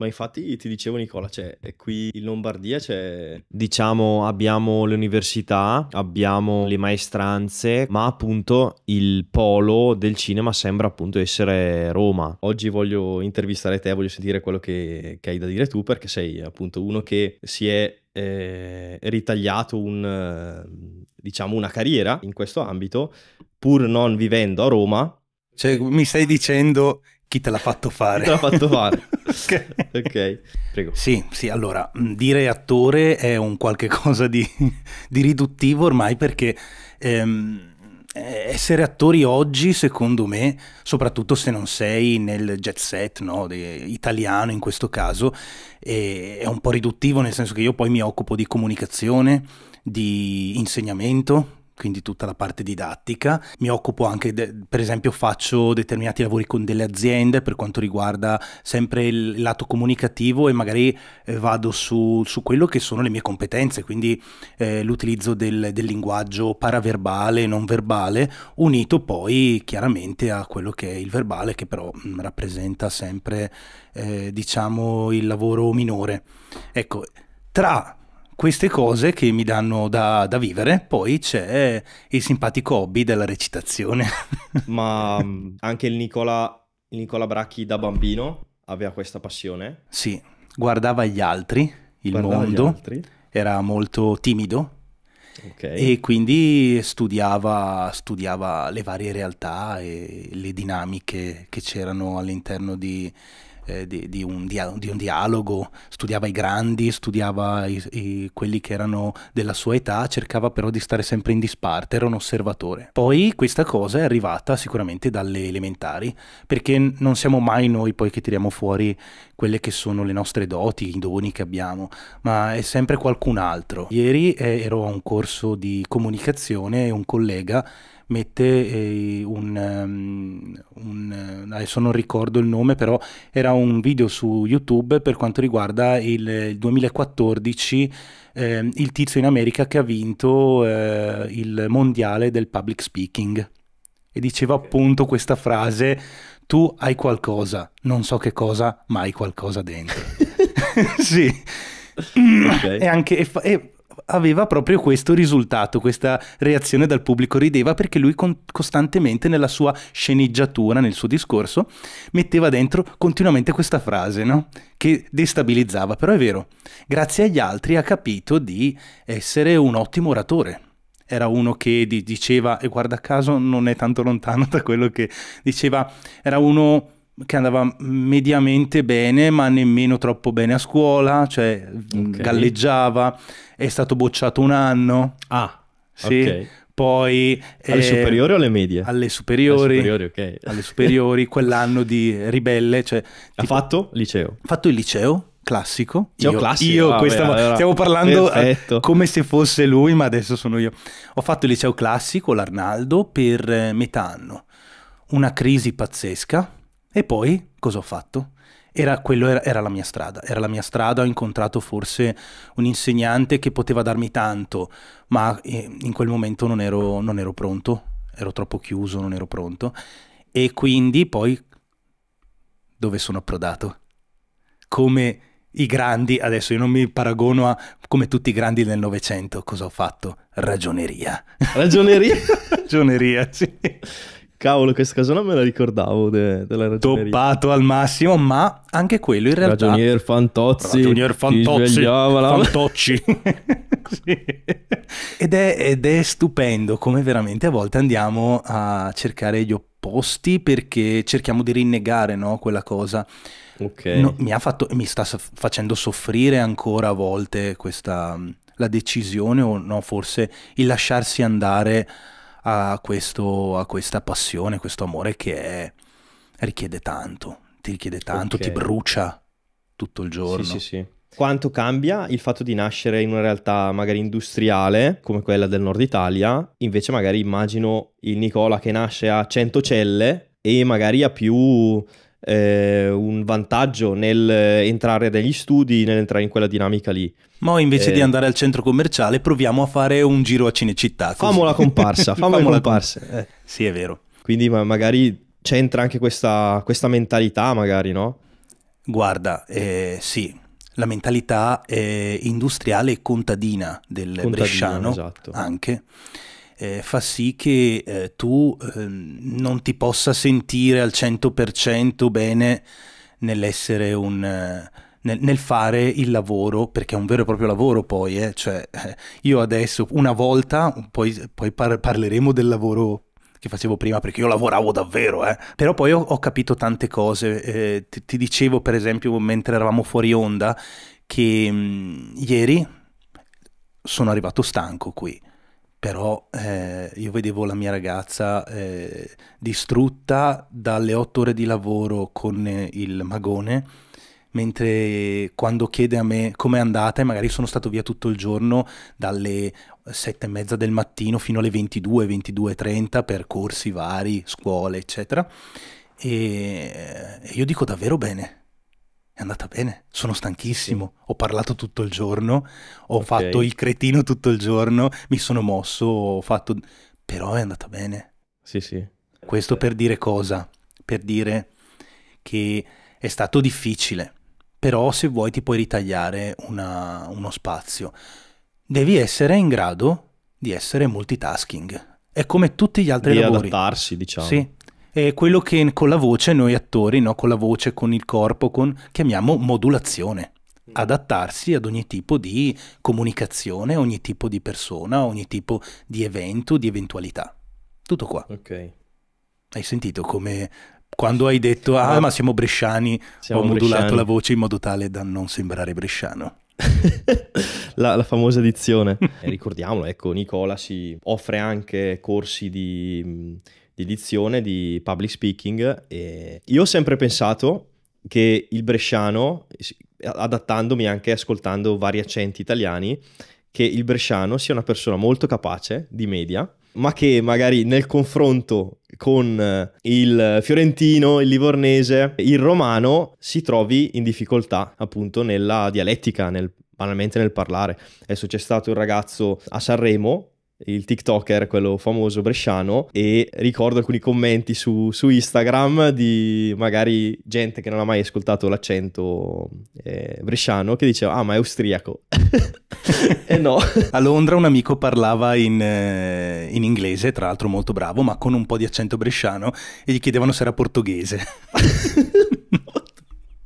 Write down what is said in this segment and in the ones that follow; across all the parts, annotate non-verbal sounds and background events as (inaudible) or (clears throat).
Ma infatti ti dicevo Nicola, cioè qui in Lombardia c'è... Cioè, diciamo abbiamo le università, abbiamo le maestranze, ma appunto il polo del cinema sembra appunto essere Roma. Oggi voglio intervistare te, voglio sentire quello che, che hai da dire tu perché sei appunto uno che si è eh, ritagliato un, diciamo, una carriera in questo ambito pur non vivendo a Roma. Cioè mi stai dicendo chi te l'ha fatto fare? Chi te l'ha fatto fare? (laughs) okay. ok, prego. Sì, sì, allora, mm, dire attore è un qualche cosa di, (laughs) di riduttivo ormai perché ehm, essere attori oggi, secondo me, soprattutto se non sei nel jet set no, de, italiano in questo caso, è, è un po' riduttivo nel senso che io poi mi occupo di comunicazione, di insegnamento, quindi tutta la parte didattica. Mi occupo anche, de, per esempio, faccio determinati lavori con delle aziende per quanto riguarda sempre il lato comunicativo e magari eh, vado su, su, quello che sono le mie competenze, quindi eh, l'utilizzo del, del, linguaggio paraverbale non verbale, unito poi chiaramente a quello che è il verbale, che però mh, mm, rappresenta sempre, eh, diciamo, il lavoro minore. Ecco, tra queste cose che mi danno da, da vivere. Poi c'è il simpatico hobby della recitazione. (laughs) Ma mm, anche il Nicola, il Nicola Bracchi da bambino aveva questa passione? Sì, guardava gli altri, il guardava mondo, altri. era molto timido. Okay. E quindi studiava, studiava le varie realtà e le dinamiche che c'erano all'interno di, eh, di, di, un dia- di, un dialogo, studiava i grandi, studiava i, i, quelli che erano della sua età, cercava però di stare sempre in disparte, era un osservatore. Poi questa cosa è arrivata sicuramente dalle elementari, perché non siamo mai noi poi che tiriamo fuori quelle che sono le nostre doti, i doni che abbiamo, ma è sempre qualcun altro. Ieri eh, ero a un corso di comunicazione e un collega mette eh, un, ehm, un, eh, adesso non ricordo il nome, però era un video su YouTube per quanto riguarda il 2014 eh, il tizio in America che ha vinto eh, il mondiale del public speaking e diceva appunto questa frase tu hai qualcosa, non so che cosa, ma hai qualcosa dentro. (laughs) (laughs) sì. Okay. E anche e fa, e aveva proprio questo risultato, questa reazione dal pubblico rideva perché lui con- costantemente nella sua sceneggiatura, nel suo discorso, metteva dentro continuamente questa frase, no? Che destabilizzava, però è vero, grazie agli altri ha capito di essere un ottimo oratore. Era uno che diceva, e guarda caso non è tanto lontano (laughs) da quello che diceva, era uno che andava mediamente bene, ma nemmeno troppo bene a scuola, cioè mm, okay. galleggiava, è stato bocciato un anno. Ah, sì. Okay. Poi, alle eh, superiori o alle medie? Alle superiori, alle superiori, okay. alle superiori quell'anno di ribelle. Cioè, ha tipo, fatto liceo? Ha fatto il liceo, classico. Io, classico. io ah, questa, beh, allora, stiamo parlando eh, perfetto. come se fosse lui, ma adesso sono io. Ho fatto il liceo classico, l'Arnaldo, per eh, metà anno. Una crisi pazzesca, e poi cosa ho fatto? Era, quello era, era, la mia strada, era la mia strada, ho incontrato forse un insegnante che poteva darmi tanto, ma eh, in quel momento non ero, non ero pronto, ero troppo chiuso, non ero pronto. E quindi poi dove sono approdato? Come i grandi, adesso io non mi paragono a come tutti i grandi del Novecento, cosa ho fatto? Ragioneria. Ragioneria? (laughs) Ragioneria, sì. Cavolo, questa cosa non me la ricordavo de- della ragioneria. Toppato al massimo, ma anche quello in realtà... Ragionier Fantozzi. Ragionier Fantozzi. Fantocci. (laughs) sì. ed, è, ed è stupendo come veramente a volte andiamo a cercare gli opposti perché cerchiamo di rinnegare no, quella cosa. Okay. No, mi, fatto, mi, sta facendo soffrire ancora a volte questa, la decisione o no, forse il lasciarsi andare a, questo, a questa passione, questo amore che è, richiede tanto, ti richiede tanto, okay. ti brucia tutto il giorno. Sì, sì, sì. Quanto cambia il fatto di nascere in una realtà magari industriale come quella del nord Italia, invece magari immagino il Nicola che nasce a Centocelle e magari ha più eh, un vantaggio nel eh, entrare negli studi, nell'entrare in quella dinamica lì. Ma invece eh, di andare al centro commerciale proviamo a fare un giro a Cinecittà. Così. Famo la comparsa, (laughs) famo, famo la comparsa. Eh. Sì, è vero. Quindi ma magari c'entra anche questa, questa mentalità, magari, no? Guarda, eh, sì, la mentalità eh, industriale e contadina del contadina, bresciano esatto. anche. Esatto eh, fa sì che eh, tu eh, non ti possa sentire al 100% bene nell'essere un... Eh, nel, nel, fare il lavoro, perché è un vero e proprio lavoro poi, eh. cioè io adesso una volta, poi, poi par parleremo del lavoro che facevo prima perché io lavoravo davvero, eh. però poi ho, ho capito tante cose, eh, ti, ti, dicevo per esempio mentre eravamo fuori onda che mh, mm, ieri sono arrivato stanco qui, però eh, io vedevo la mia ragazza eh, distrutta dalle otto ore di lavoro con eh, il magone, mentre quando chiede a me come è andata, e magari sono stato via tutto il giorno dalle sette e mezza del mattino fino alle 22, 22, 30 per corsi vari, scuole, eccetera, e io dico davvero bene, è andata bene, sono stanchissimo, sì. ho parlato tutto il giorno, ho okay. fatto il cretino tutto il giorno, mi sono mosso, ho fatto... però è andata bene. Sì, sì. Questo per dire cosa? Per dire che è stato difficile, però se vuoi ti puoi ritagliare una, uno spazio. Devi essere in grado di essere multitasking. È come tutti gli altri di lavori. Di adattarsi, diciamo. Sì, è quello che con la voce noi attori, no? con la voce, con il corpo, con, chiamiamo modulazione. Mm. Adattarsi ad ogni tipo di comunicazione, ogni tipo di persona, ogni tipo di evento, di eventualità. Tutto qua. Ok. Hai sentito come quando hai detto ah, ah. ma siamo bresciani siamo ho modulato bresciani. la voce in modo tale da non sembrare bresciano (laughs) la, la, famosa edizione (laughs) ricordiamolo ecco Nicola si offre anche corsi di di dizione, di public speaking. E io ho sempre pensato che il bresciano, adattandomi anche ascoltando vari accenti italiani, che il bresciano sia una persona molto capace di media, ma che magari nel confronto con eh, il fiorentino, il livornese, il romano si trovi in difficoltà appunto nella dialettica, nel, banalmente nel parlare. Adesso c'è stato un ragazzo a Sanremo il TikToker, quello famoso bresciano, e ricordo alcuni commenti su, su, Instagram di magari gente che non ha mai ascoltato l'accento eh, bresciano che diceva: Ah, ma è austriaco. (laughs) e no. A Londra un amico parlava in, eh, in, inglese, tra l'altro molto bravo, ma con un po' di accento bresciano, e gli chiedevano se era portoghese. (laughs)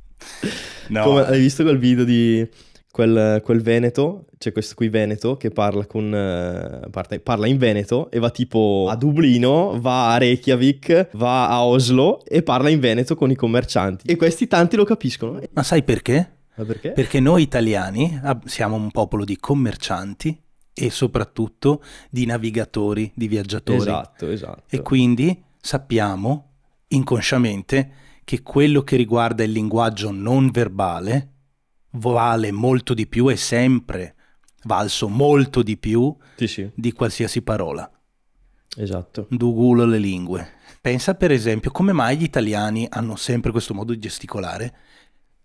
(laughs) no. Come, hai visto quel video di quel, quel veneto, c'è questo qui veneto che parla, con, eh, parte, parla in veneto e va tipo a Dublino, va a Reykjavik, va a Oslo e parla in veneto con i commercianti. E questi tanti lo capiscono. Ma sai perché? Ma perché? Perché noi italiani siamo un popolo di commercianti e soprattutto di navigatori, di viaggiatori. Esatto, esatto. E quindi sappiamo inconsciamente che quello che riguarda il linguaggio non verbale vale molto di più e sempre valso molto di più sì, sì. di qualsiasi parola. Esatto. Dugulo le lingue. Pensa per esempio come mai gli italiani hanno sempre questo modo di gesticolare.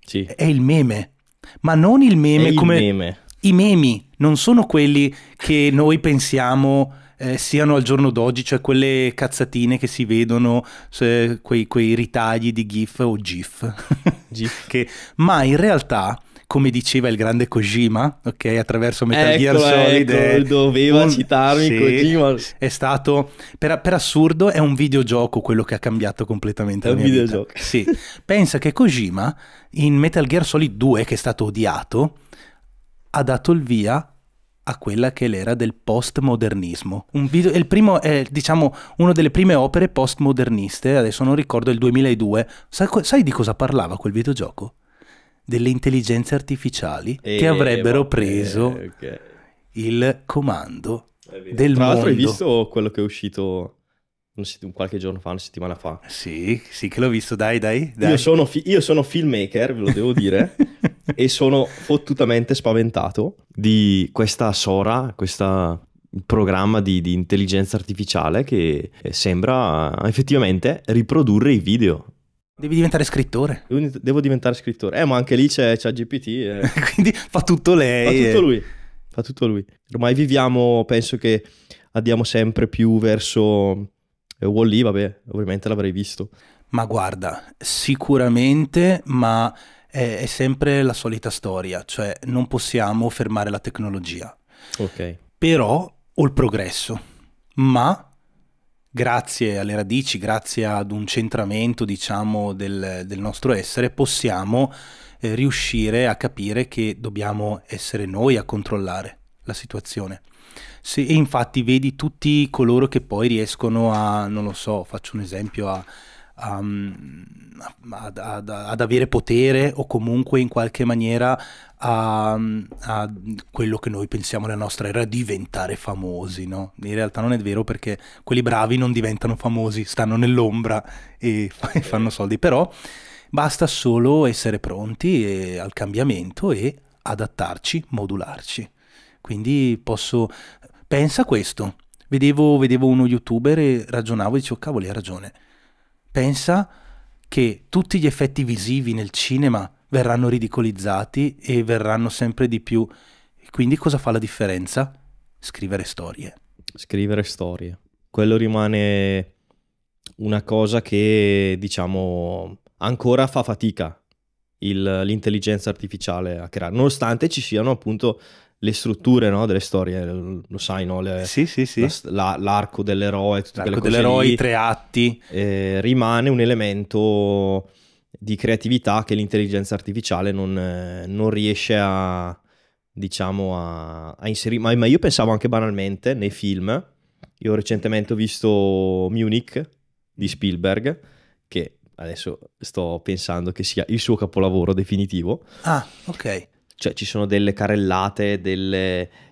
Sì. È il meme, ma non il meme È come... Il meme. I memi non sono quelli che noi pensiamo eh, siano al giorno d'oggi, cioè quelle cazzatine che si vedono, cioè, quei, quei, ritagli di GIF o GIF. GIF. (laughs) che, ma in realtà come diceva il grande Kojima, ok, attraverso Metal ecco, Gear ecco, Solid. Ecco, doveva un... citarmi sì, Kojima. È stato, per, per, assurdo, è un videogioco quello che ha cambiato completamente è la un videogioco. Sì. (laughs) Pensa che Kojima in Metal Gear Solid 2, che è stato odiato, ha dato il via a quella che l'era del postmodernismo. Un video, il primo, è, diciamo, una delle prime opere postmoderniste, adesso non ricordo, il 2002. Sai, sai di cosa parlava quel videogioco? delle intelligenze artificiali e, eh, che avrebbero preso okay. il comando del Tra mondo. Tra l'altro hai visto quello che è uscito un qualche giorno fa, una settimana fa? Sì, sì che l'ho visto, dai, dai. dai. Io, sono fi- io sono filmmaker, ve lo devo dire, (laughs) e sono fottutamente spaventato di questa Sora, questa programma di, di, intelligenza artificiale che eh, sembra effettivamente riprodurre i video. Devi diventare scrittore. Devo, diventare scrittore. Eh, ma anche lì c'è, c'è GPT. Eh. (laughs) Quindi fa tutto lei. Fa tutto lui. Fa tutto lui. Ormai viviamo, penso che andiamo sempre più verso eh, Wall-E, vabbè, ovviamente l'avrei visto. Ma guarda, sicuramente, ma è, è sempre la solita storia, cioè non possiamo fermare la tecnologia. Ok. Però, o il progresso, ma grazie alle radici, grazie ad un centramento diciamo, del, del nostro essere, possiamo eh, riuscire a capire che dobbiamo essere noi a controllare la situazione. Se, e infatti vedi tutti coloro che poi riescono a, non lo so, faccio un esempio, a um, ad, ad, ad, avere potere o comunque in qualche maniera a, a, quello che noi pensiamo la nostra era diventare famosi, no? In realtà non è vero perché quelli bravi non diventano famosi, stanno nell'ombra e, (laughs) e fanno soldi, però basta solo essere pronti e, al cambiamento e adattarci, modularci. Quindi posso... Pensa a questo. Vedevo, vedevo uno youtuber e ragionavo e dicevo, cavoli, ha ragione pensa che tutti gli effetti visivi nel cinema verranno ridicolizzati e verranno sempre di più. Quindi cosa fa la differenza? Scrivere storie. Scrivere storie. Quello rimane una cosa che, diciamo, ancora fa fatica il, l'intelligenza artificiale a creare, nonostante ci siano appunto le strutture no, delle storie, lo sai, no? Le, sì, sì, sì. La, l'arco dell'eroe, tutte l'arco dell'eroe, i tre atti. Eh, rimane un elemento di creatività che l'intelligenza artificiale non, eh, non riesce a, diciamo, a, a inserire. Ma, ma, io pensavo anche banalmente nei film. Io recentemente ho visto Munich di Spielberg, che adesso sto pensando che sia il suo capolavoro definitivo. Ah, ok cioè ci sono delle carellate, dei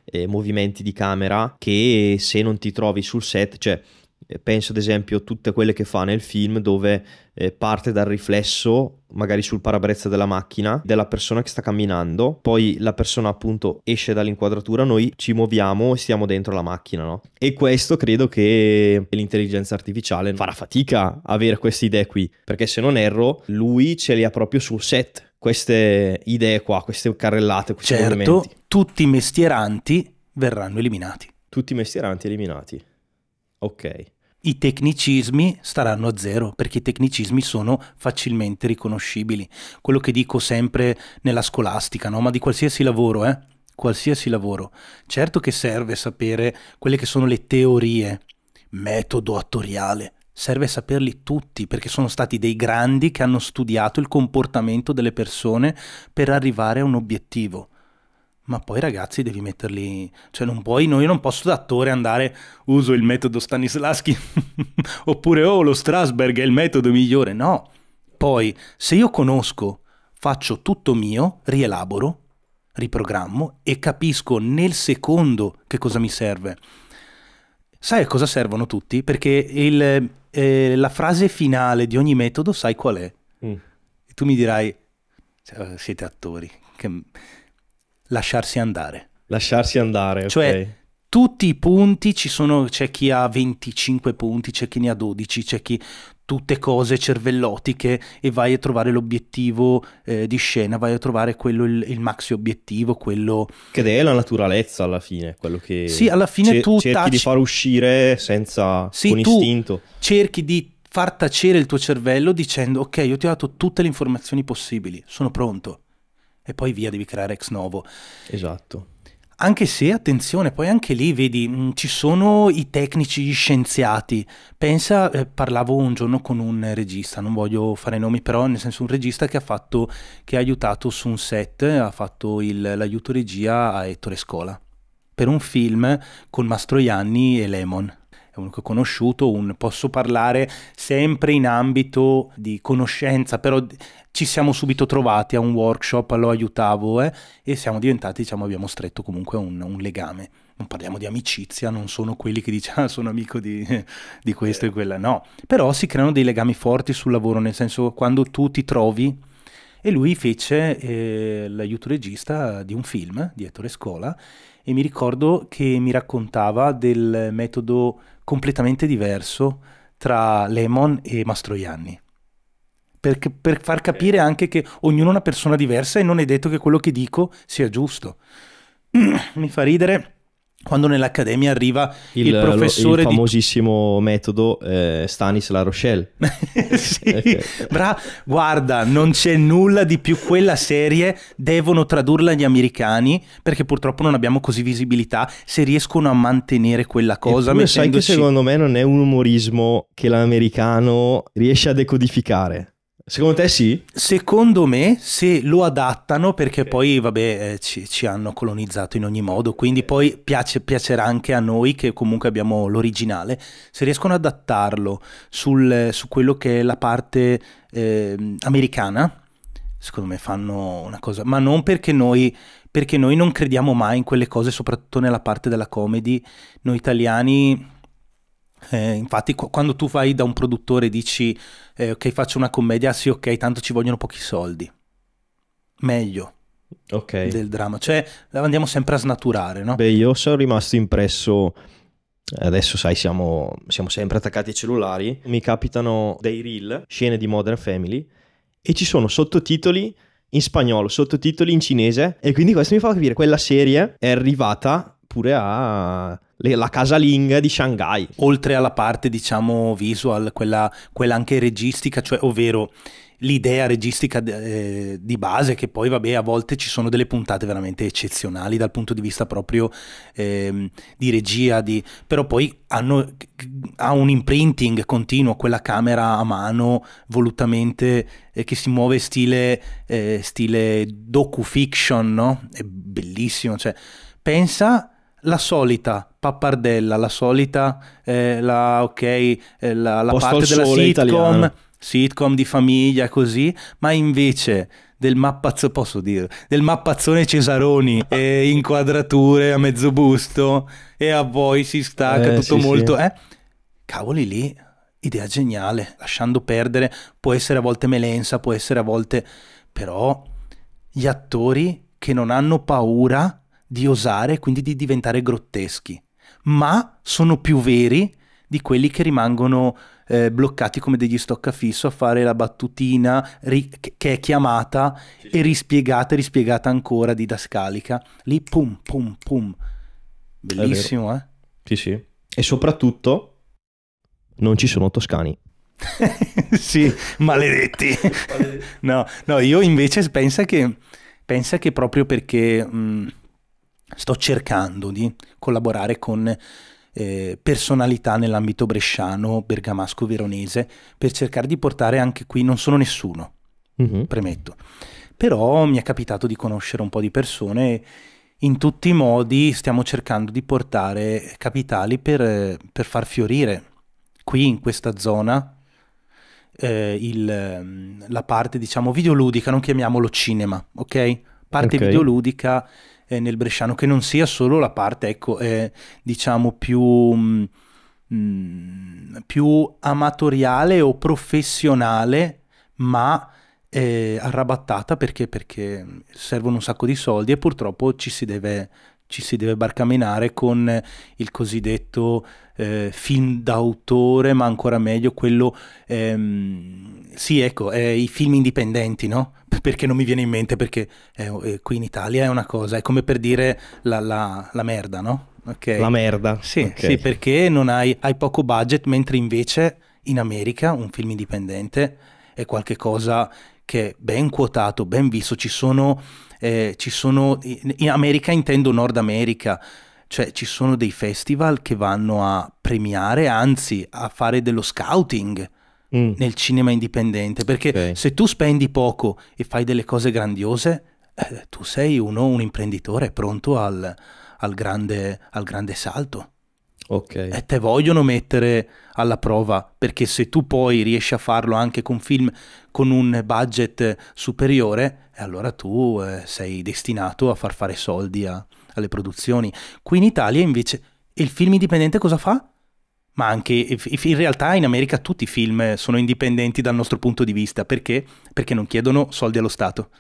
eh, movimenti di camera che se non ti trovi sul set, cioè eh, penso ad esempio a tutte quelle che fa nel film dove eh, parte dal riflesso magari sul parabrezza della macchina della persona che sta camminando poi la persona appunto esce dall'inquadratura noi ci muoviamo e stiamo dentro la macchina no? e questo credo che l'intelligenza artificiale farà fatica a avere queste idee qui perché se non erro lui ce le ha proprio sul set queste idee qua, queste carrellate, questi certo, movimenti. tutti i mestieranti verranno eliminati. Tutti i mestieranti eliminati. Ok. I tecnicismi staranno a zero perché i tecnicismi sono facilmente riconoscibili. Quello che dico sempre nella scolastica, no? ma di qualsiasi lavoro, eh? qualsiasi lavoro. Certo che serve sapere quelle che sono le teorie, metodo attoriale, serve saperli tutti perché sono stati dei grandi che hanno studiato il comportamento delle persone per arrivare a un obiettivo. Ma poi ragazzi devi metterli, cioè non puoi, no, io non posso da attore andare, uso il metodo Stanislaschi, (laughs) oppure oh lo Strasberg è il metodo migliore, no. Poi se io conosco, faccio tutto mio, rielaboro, riprogrammo e capisco nel secondo che cosa mi serve. Sai a cosa servono tutti? Perché il, eh, la frase finale di ogni metodo sai qual è. Mm. E tu mi dirai, cioè, siete attori, che... lasciarsi andare. Lasciarsi andare, cioè, okay. Tutti i punti ci sono, c'è chi ha 25 punti, c'è chi ne ha 12, c'è chi tutte cose cervellotiche e vai a trovare l'obiettivo eh, di scena, vai a trovare quello, il, il, maxi obiettivo, quello... Che è la naturalezza alla fine, quello che... Sì, alla fine cer- tu... Cerchi taci... di far uscire senza... Sì, con istinto. cerchi di far tacere il tuo cervello dicendo ok, io ti ho dato tutte le informazioni possibili, sono pronto. E poi via, devi creare ex novo. Esatto. Anche se, attenzione, poi anche lì vedi, mh, mm, ci sono i tecnici, gli scienziati. Pensa, eh, parlavo un giorno con un regista, non voglio fare nomi, però nel senso un regista che ha, fatto, che ha aiutato su un set, ha fatto il, l'aiuto regia a Ettore Scola per un film con Mastroianni e Lemon comunque conosciuto, un, posso parlare sempre in ambito di conoscenza, però ci siamo subito trovati a un workshop, lo aiutavo eh, e siamo diventati, diciamo, abbiamo stretto comunque un, un legame non parliamo di amicizia, non sono quelli che dicono (laughs) ah, sono amico di, di questo e certo. quella, no, però si creano dei legami forti sul lavoro, nel senso quando tu ti trovi e lui fece eh, l'aiuto regista di un film, di Ettore Scola, e mi ricordo che mi raccontava del metodo completamente diverso tra Lemon e Mastroianni. Per, per far capire anche che ognuno è una persona diversa e non è detto che quello che dico sia giusto. (clears throat) mi fa ridere quando nell'accademia arriva il, il professore lo, il famosissimo di... metodo eh, Stanis La Rochelle (laughs) sì, okay. bra- guarda non c'è nulla di più quella serie devono tradurla gli americani perché purtroppo non abbiamo così visibilità se riescono a mantenere quella cosa Eppure mettendoci... sai che secondo me non è un umorismo che l'americano riesce a decodificare Secondo te sì? Secondo me se lo adattano perché okay. poi vabbè eh, ci, ci, hanno colonizzato in ogni modo, quindi poi piace, piacerà anche a noi che comunque abbiamo l'originale, se riescono ad adattarlo sul, su quello che è la parte eh, americana, secondo me fanno una cosa, ma non perché noi, perché noi non crediamo mai in quelle cose, soprattutto nella parte della comedy, noi italiani eh, infatti, qu- quando tu vai da un produttore e dici eh, ok, faccio una commedia, sì, ok, tanto ci vogliono pochi soldi. Meglio. Okay. Del dramma, cioè andiamo sempre a snaturare, no? Beh, io sono rimasto impresso. Adesso, sai, siamo, siamo sempre attaccati ai cellulari. Mi capitano dei reel, scene di Modern Family, e ci sono sottotitoli in spagnolo, sottotitoli in cinese. E quindi questo mi fa capire quella serie è arrivata pure a la casalinga di Shanghai. Oltre alla parte, diciamo, visual, quella, quella anche registica, cioè, ovvero l'idea registica eh, di base che poi vabbè a volte ci sono delle puntate veramente eccezionali dal punto di vista proprio eh, di regia di... però poi hanno, ha un imprinting continuo quella camera a mano volutamente eh, che si muove stile, eh, stile docu-fiction no? è bellissimo cioè pensa la solita pappardella, la solita, eh, la, okay, eh, la, la parte della sitcom, sitcom di famiglia così, ma invece del mappazzo, posso dire, del mappazzone Cesaroni, e inquadrature a mezzo busto e a voi si stacca eh, tutto sì, molto, sì. eh? Cavoli lì, idea geniale, lasciando perdere, può essere a volte melensa, può essere a volte... però gli attori che non hanno paura di osare e quindi di diventare grotteschi, ma sono più veri di quelli che rimangono eh, bloccati come degli stoccafisso a fare la battutina ri- che è chiamata e rispiegata e rispiegata ancora didascalica. Lì pum pum pum. Bellissimo, eh? Sì, sì. E soprattutto non ci sono toscani. (laughs) sì, (laughs) maledetti. no, no, io invece pensa che, pensa che proprio perché... Mh, mm, sto cercando di collaborare con eh, personalità nell'ambito bresciano, bergamasco, veronese, per cercare di portare anche qui, non sono nessuno, mm-hmm. premetto, però mi è capitato di conoscere un po' di persone in tutti i modi stiamo cercando di portare capitali per, per far fiorire qui in questa zona eh, il, mm, la parte diciamo videoludica, non chiamiamolo cinema, ok? Parte okay. videoludica eh, nel bresciano, che non sia solo la parte, ecco, eh, diciamo più... Mh, mm, mm, più amatoriale o professionale, ma eh, arrabattata perché, perché servono un sacco di soldi e purtroppo ci si deve ci si deve barcamenare con il cosiddetto eh, film d'autore, ma ancora meglio quello... Ehm, sì, ecco, eh, i film indipendenti, no? (laughs) Perché non mi viene in mente, perché eh, oh, eh, qui in Italia è una cosa, è come per dire la, la, la merda, no? Okay. La merda. Sì, okay. sì perché hai, hai poco budget, mentre invece in America un film indipendente è qualcosa che è ben quotato, ben visto, ci sono, eh, ci sono in America intendo Nord America, cioè ci sono dei festival che vanno a premiare, anzi a fare dello scouting. Mm. Nel cinema indipendente, perché okay. se tu spendi poco e fai delle cose grandiose, eh, tu sei uno, un imprenditore pronto al, al, grande, al grande salto. Okay. E te vogliono mettere alla prova, perché se tu poi riesci a farlo anche con film con un budget superiore, allora tu eh, sei destinato a far fare soldi a, alle produzioni. Qui in Italia invece il film indipendente cosa fa? Ma anche in realtà in America tutti i film sono indipendenti dal nostro punto di vista, perché? Perché non chiedono soldi allo Stato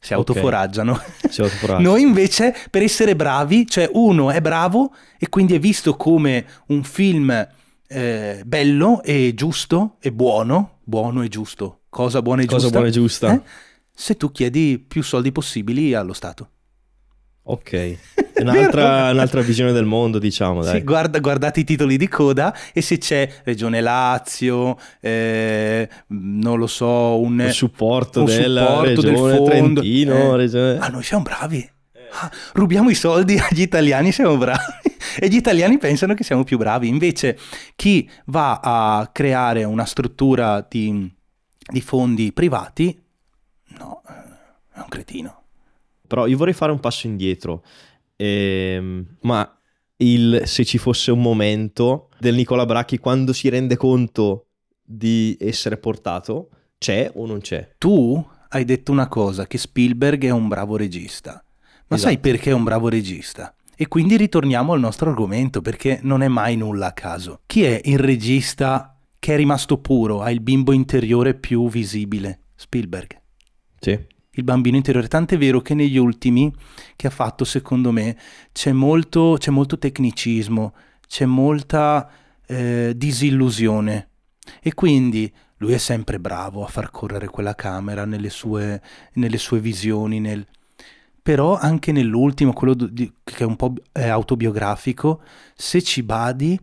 si autoforaggiano. Si autoforaggiano. (laughs) Noi invece, per essere bravi, cioè uno è bravo e quindi è visto come un film eh, bello e giusto e buono, buono e giusto, cosa buona e cosa giusta. Buona e giusta. Eh? Se tu chiedi più soldi possibili allo Stato. Ok, (laughs) un'altra, un'altra, visione del mondo, diciamo. Dai. Sì, guarda, guardate i titoli di coda e se c'è Regione Lazio, eh, non lo so, un il supporto, un della supporto regione, del fondo. Trentino, eh. regione... Ah, noi siamo bravi. Ah, rubiamo i soldi (laughs) agli italiani, siamo bravi. e gli italiani pensano che siamo più bravi. Invece, chi va a creare una struttura di, di fondi privati, no, eh, è un cretino però io vorrei fare un passo indietro. Ehm, ma il, se ci fosse un momento del Nicola Bracchi quando si rende conto di essere portato, c'è o non c'è? Tu hai detto una cosa, che Spielberg è un bravo regista. Ma esatto. sai perché è un bravo regista? E quindi ritorniamo al nostro argomento, perché non è mai nulla a caso. Chi è il regista che è rimasto puro, ha il bimbo interiore più visibile? Spielberg. Sì il bambino interiore. Tant'è vero che negli ultimi che ha fatto, secondo me, c'è molto, c'è molto tecnicismo, c'è molta eh, disillusione. E quindi lui è sempre bravo a far correre quella camera nelle sue, nelle sue visioni, nel... però anche nell'ultimo, quello di, che è un po' autobiografico, se ci badi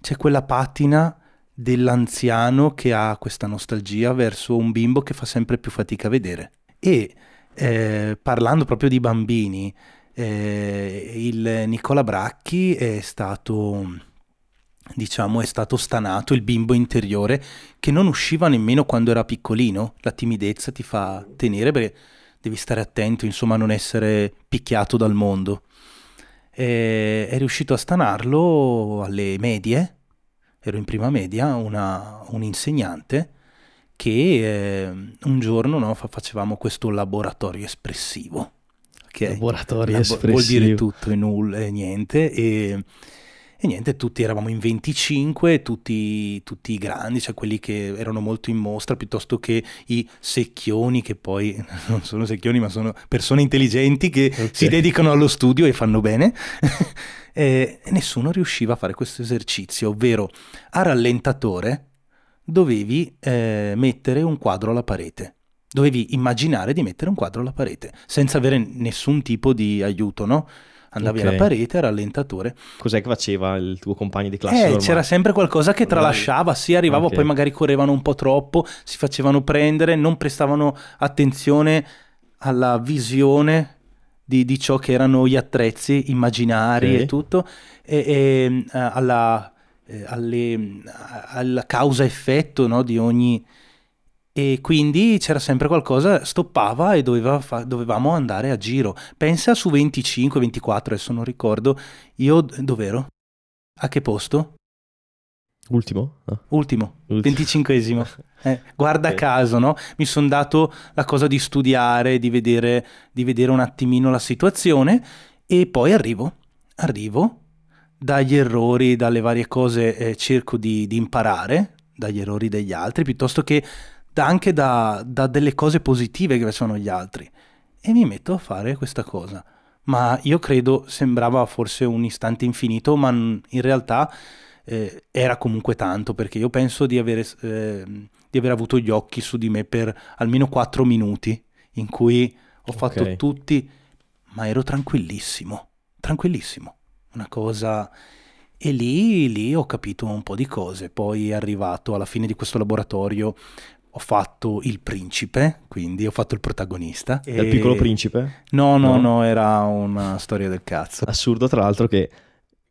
c'è quella patina dell'anziano che ha questa nostalgia verso un bimbo che fa sempre più fatica a vedere. E eh, parlando proprio di bambini, eh, il Nicola Bracchi è stato diciamo, è stato stanato il bimbo interiore che non usciva nemmeno quando era piccolino. La timidezza ti fa tenere perché devi stare attento, insomma, a non essere picchiato dal mondo. E è riuscito a stanarlo alle medie, ero in prima media, una, un insegnante che eh, un giorno no, facevamo questo laboratorio espressivo. Okay? Laboratorio Labo- espressivo. Vuol dire tutto e nulla e niente. E, e niente, tutti eravamo in 25, tutti, tutti, grandi, cioè quelli che erano molto in mostra, piuttosto che i secchioni, che poi (laughs) non sono secchioni, ma sono persone intelligenti che okay. si dedicano allo studio e fanno bene. (laughs) e nessuno riusciva a fare questo esercizio, ovvero a rallentatore dovevi eh, mettere un quadro alla parete. Dovevi immaginare di mettere un quadro alla parete, senza avere nessun tipo di aiuto, no? Andavi okay. alla parete, rallentatore. Cos'è che faceva il tuo compagno di classe? Eh, ormai? c'era sempre qualcosa che tralasciava, sì, arrivava, okay. poi magari correvano un po' troppo, si facevano prendere, non prestavano attenzione alla visione di, di ciò che erano gli attrezzi immaginari okay. e tutto, e, e eh, alla eh, alle, alla causa-effetto no, di ogni... E quindi c'era sempre qualcosa, stoppava e doveva dovevamo andare a giro. Pensa su 25, 24, adesso non ricordo, io dov'ero? A che posto? Ultimo? No. Ah. Ultimo, venticinquesimo. (laughs) eh, guarda okay. caso, no? Mi sono dato la cosa di studiare, di vedere, di vedere un attimino la situazione e poi arrivo, arrivo dagli errori, dalle varie cose eh, cerco di, di, imparare, dagli errori degli altri, piuttosto che da, anche da, da delle cose positive che sono gli altri. E mi metto a fare questa cosa. Ma io credo sembrava forse un istante infinito, ma in realtà eh, era comunque tanto, perché io penso di, avere, eh, di aver avuto gli occhi su di me per almeno 4 minuti, in cui ho fatto tutti, ma ero tranquillissimo, tranquillissimo una cosa... E lì, lì ho capito un po' di cose, poi è arrivato alla fine di questo laboratorio ho fatto il principe, quindi ho fatto il protagonista. Il e... piccolo principe? No, no, no, no, era una storia del cazzo. Assurdo, tra l'altro, che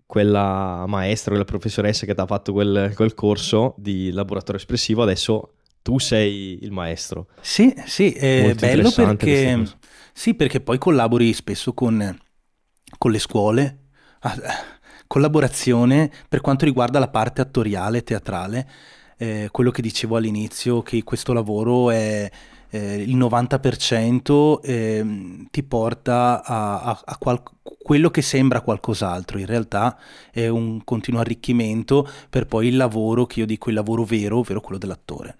quella maestra, quella professoressa che ti ha fatto quel, quel, corso di laboratorio espressivo, adesso tu sei il maestro. Sì, sì, è Molto bello perché... Sì, perché poi collabori spesso con, con le scuole, Ah, eh, collaborazione per quanto riguarda la parte attoriale, teatrale, eh, quello che dicevo all'inizio, che questo lavoro è... Eh, il 90% eh, ti porta a, a, a qual- quello che sembra qualcos'altro, in realtà è un continuo arricchimento per poi il lavoro che io dico il lavoro vero, ovvero quello dell'attore.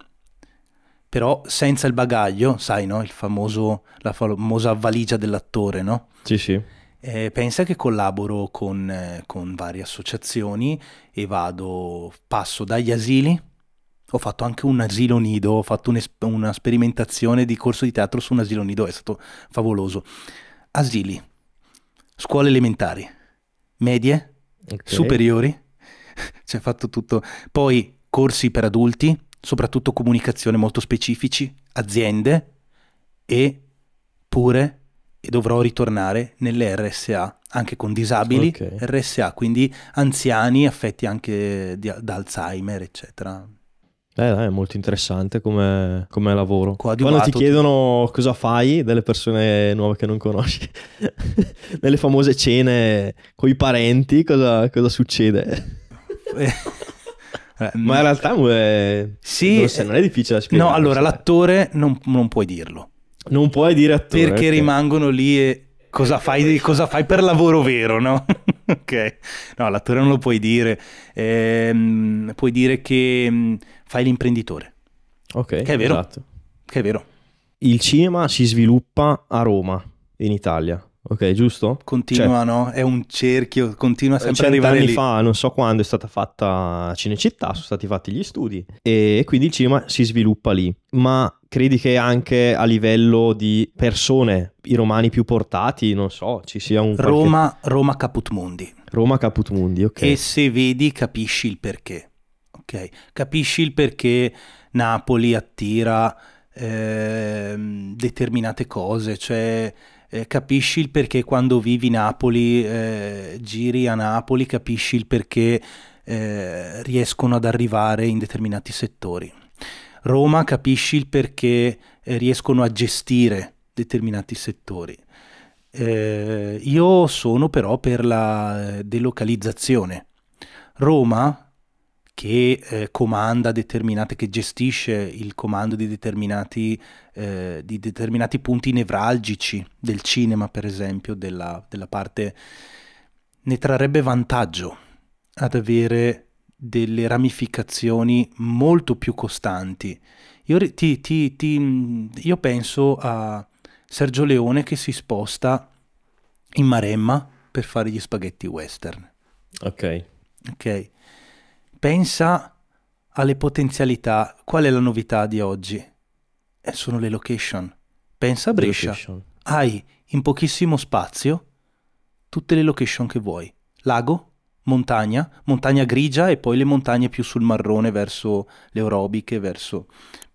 Però senza il bagaglio, sai, no? famoso, la famosa valigia dell'attore, no? Sì, sì. Eh, pensa che collaboro con, eh, con, varie associazioni e vado, passo dagli asili, ho fatto anche un asilo nido, ho fatto un una sperimentazione di corso di teatro su un asilo nido, è stato favoloso. Asili, scuole elementari, medie, okay. superiori, ha (laughs) fatto tutto. Poi corsi per adulti, soprattutto comunicazione molto specifici, aziende e pure e dovrò ritornare nelle RSA, anche con disabili, okay. RSA, quindi anziani affetti anche di, da Alzheimer, eccetera. Eh, è molto interessante come, come lavoro. Coadiuvato, Quando ti chiedono cosa fai delle persone nuove che non conosci, nelle (laughs) famose cene con i parenti, cosa, cosa succede? Eh. (laughs) Ma in realtà è... Eh, sì, non, è eh, difficile da spiegare. No, allora l'attore non, non puoi dirlo non puoi dire attore. Perché okay. Eh, rimangono lì e cosa eh, fai, cosa fai per lavoro vero, no? (laughs) ok, no, l'attore non lo puoi dire. Ehm, puoi dire che mm, fai l'imprenditore. Ok, che è vero. Esatto. Che è vero. Il cinema si sviluppa a Roma, in Italia. Ok, giusto? Continua, cioè, no? È un cerchio, continua eh, sempre a arrivare anni lì. fa, non so quando, è stata fatta Cinecittà, sono stati fatti gli studi e quindi il cinema si sviluppa lì. Ma credi che anche a livello di persone, i romani più portati, non so, ci sia un... Roma, Roma Caput Mundi. Roma Caput Mundi, ok. E se vedi capisci il perché, ok? Capisci il perché Napoli attira eh, determinate cose, cioè eh, capisci il perché quando vivi Napoli, eh, giri a Napoli, capisci il perché eh, riescono ad arrivare in determinati settori. Roma capisci il perché eh, riescono a gestire determinati settori. Eh, io sono però per la eh, delocalizzazione. Roma che eh, comanda determinate, che gestisce il comando di determinati, eh, di determinati punti nevralgici del cinema, per esempio, della, della parte, ne trarrebbe vantaggio ad avere delle ramificazioni molto più costanti. Io, ti, ti, ti, io penso a Sergio Leone che si sposta in Maremma per fare gli spaghetti western. Ok. Ok pensa alle potenzialità. Qual è la novità di oggi? Eh, sono le location. Pensa a Brescia. Hai in pochissimo spazio tutte le location che vuoi. Lago, montagna, montagna grigia e poi le montagne più sul marrone verso le Orobiche, verso...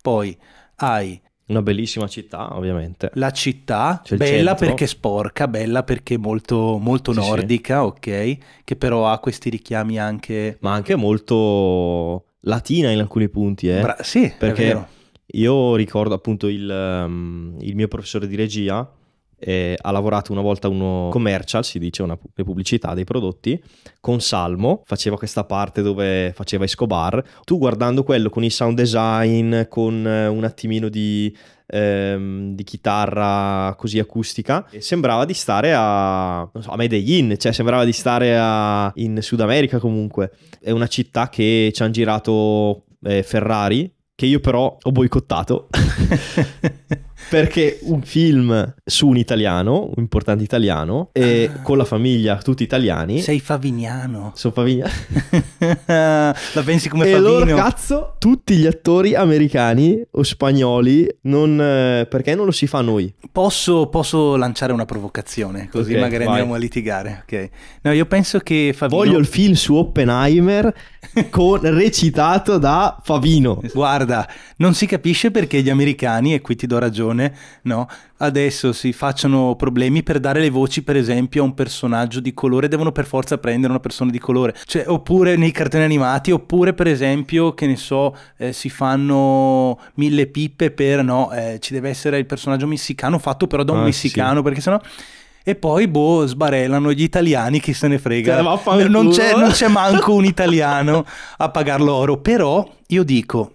Poi hai una bellissima città, ovviamente. La città, bella centro. perché sporca, bella perché molto, molto sì, nordica, sì. ok? Che però ha questi richiami anche... Ma anche molto latina in alcuni punti, eh? Bra- sì, perché io ricordo appunto il, um, il mio professore di regia eh, ha lavorato una volta uno commercial, si dice, una le pubblicità dei prodotti, con Salmo, faceva questa parte dove faceva Escobar. Tu guardando quello con il sound design, con eh, un attimino di, ehm, di, chitarra così acustica, eh, sembrava di stare a, non so, a Medellin, cioè sembrava di stare a, in Sud America comunque. È una città che ci hanno girato eh, Ferrari, che io però ho boicottato (laughs) (laughs) perché un film su un italiano, un importante italiano, e ah. con la famiglia, tutti italiani. Sei Favignano. Sono Favignano. (laughs) la pensi come e Favino? E allora, cazzo, tutti gli attori americani o spagnoli, non, eh, perché non lo si fa noi? Posso, posso lanciare una provocazione, così okay, magari vai. andiamo a litigare. Okay. No, io penso che Favino... Voglio il film su Oppenheimer (laughs) con, recitato da Favino. Guarda, non si capisce perché gli americani, e qui ti do ragione, televisione, no? adesso si facciano problemi per dare le voci, per esempio, a un personaggio di colore, devono per forza prendere una persona di colore, cioè, oppure nei cartoni animati, oppure per esempio, che ne so, eh, si fanno mille pippe per, no, eh, ci deve essere il personaggio messicano fatto però da un ah, messicano, sì. perché sennò e poi boh sbarellano gli italiani chi se ne frega cioè, non c'è, non c'è manco un italiano a pagarlo oro però io dico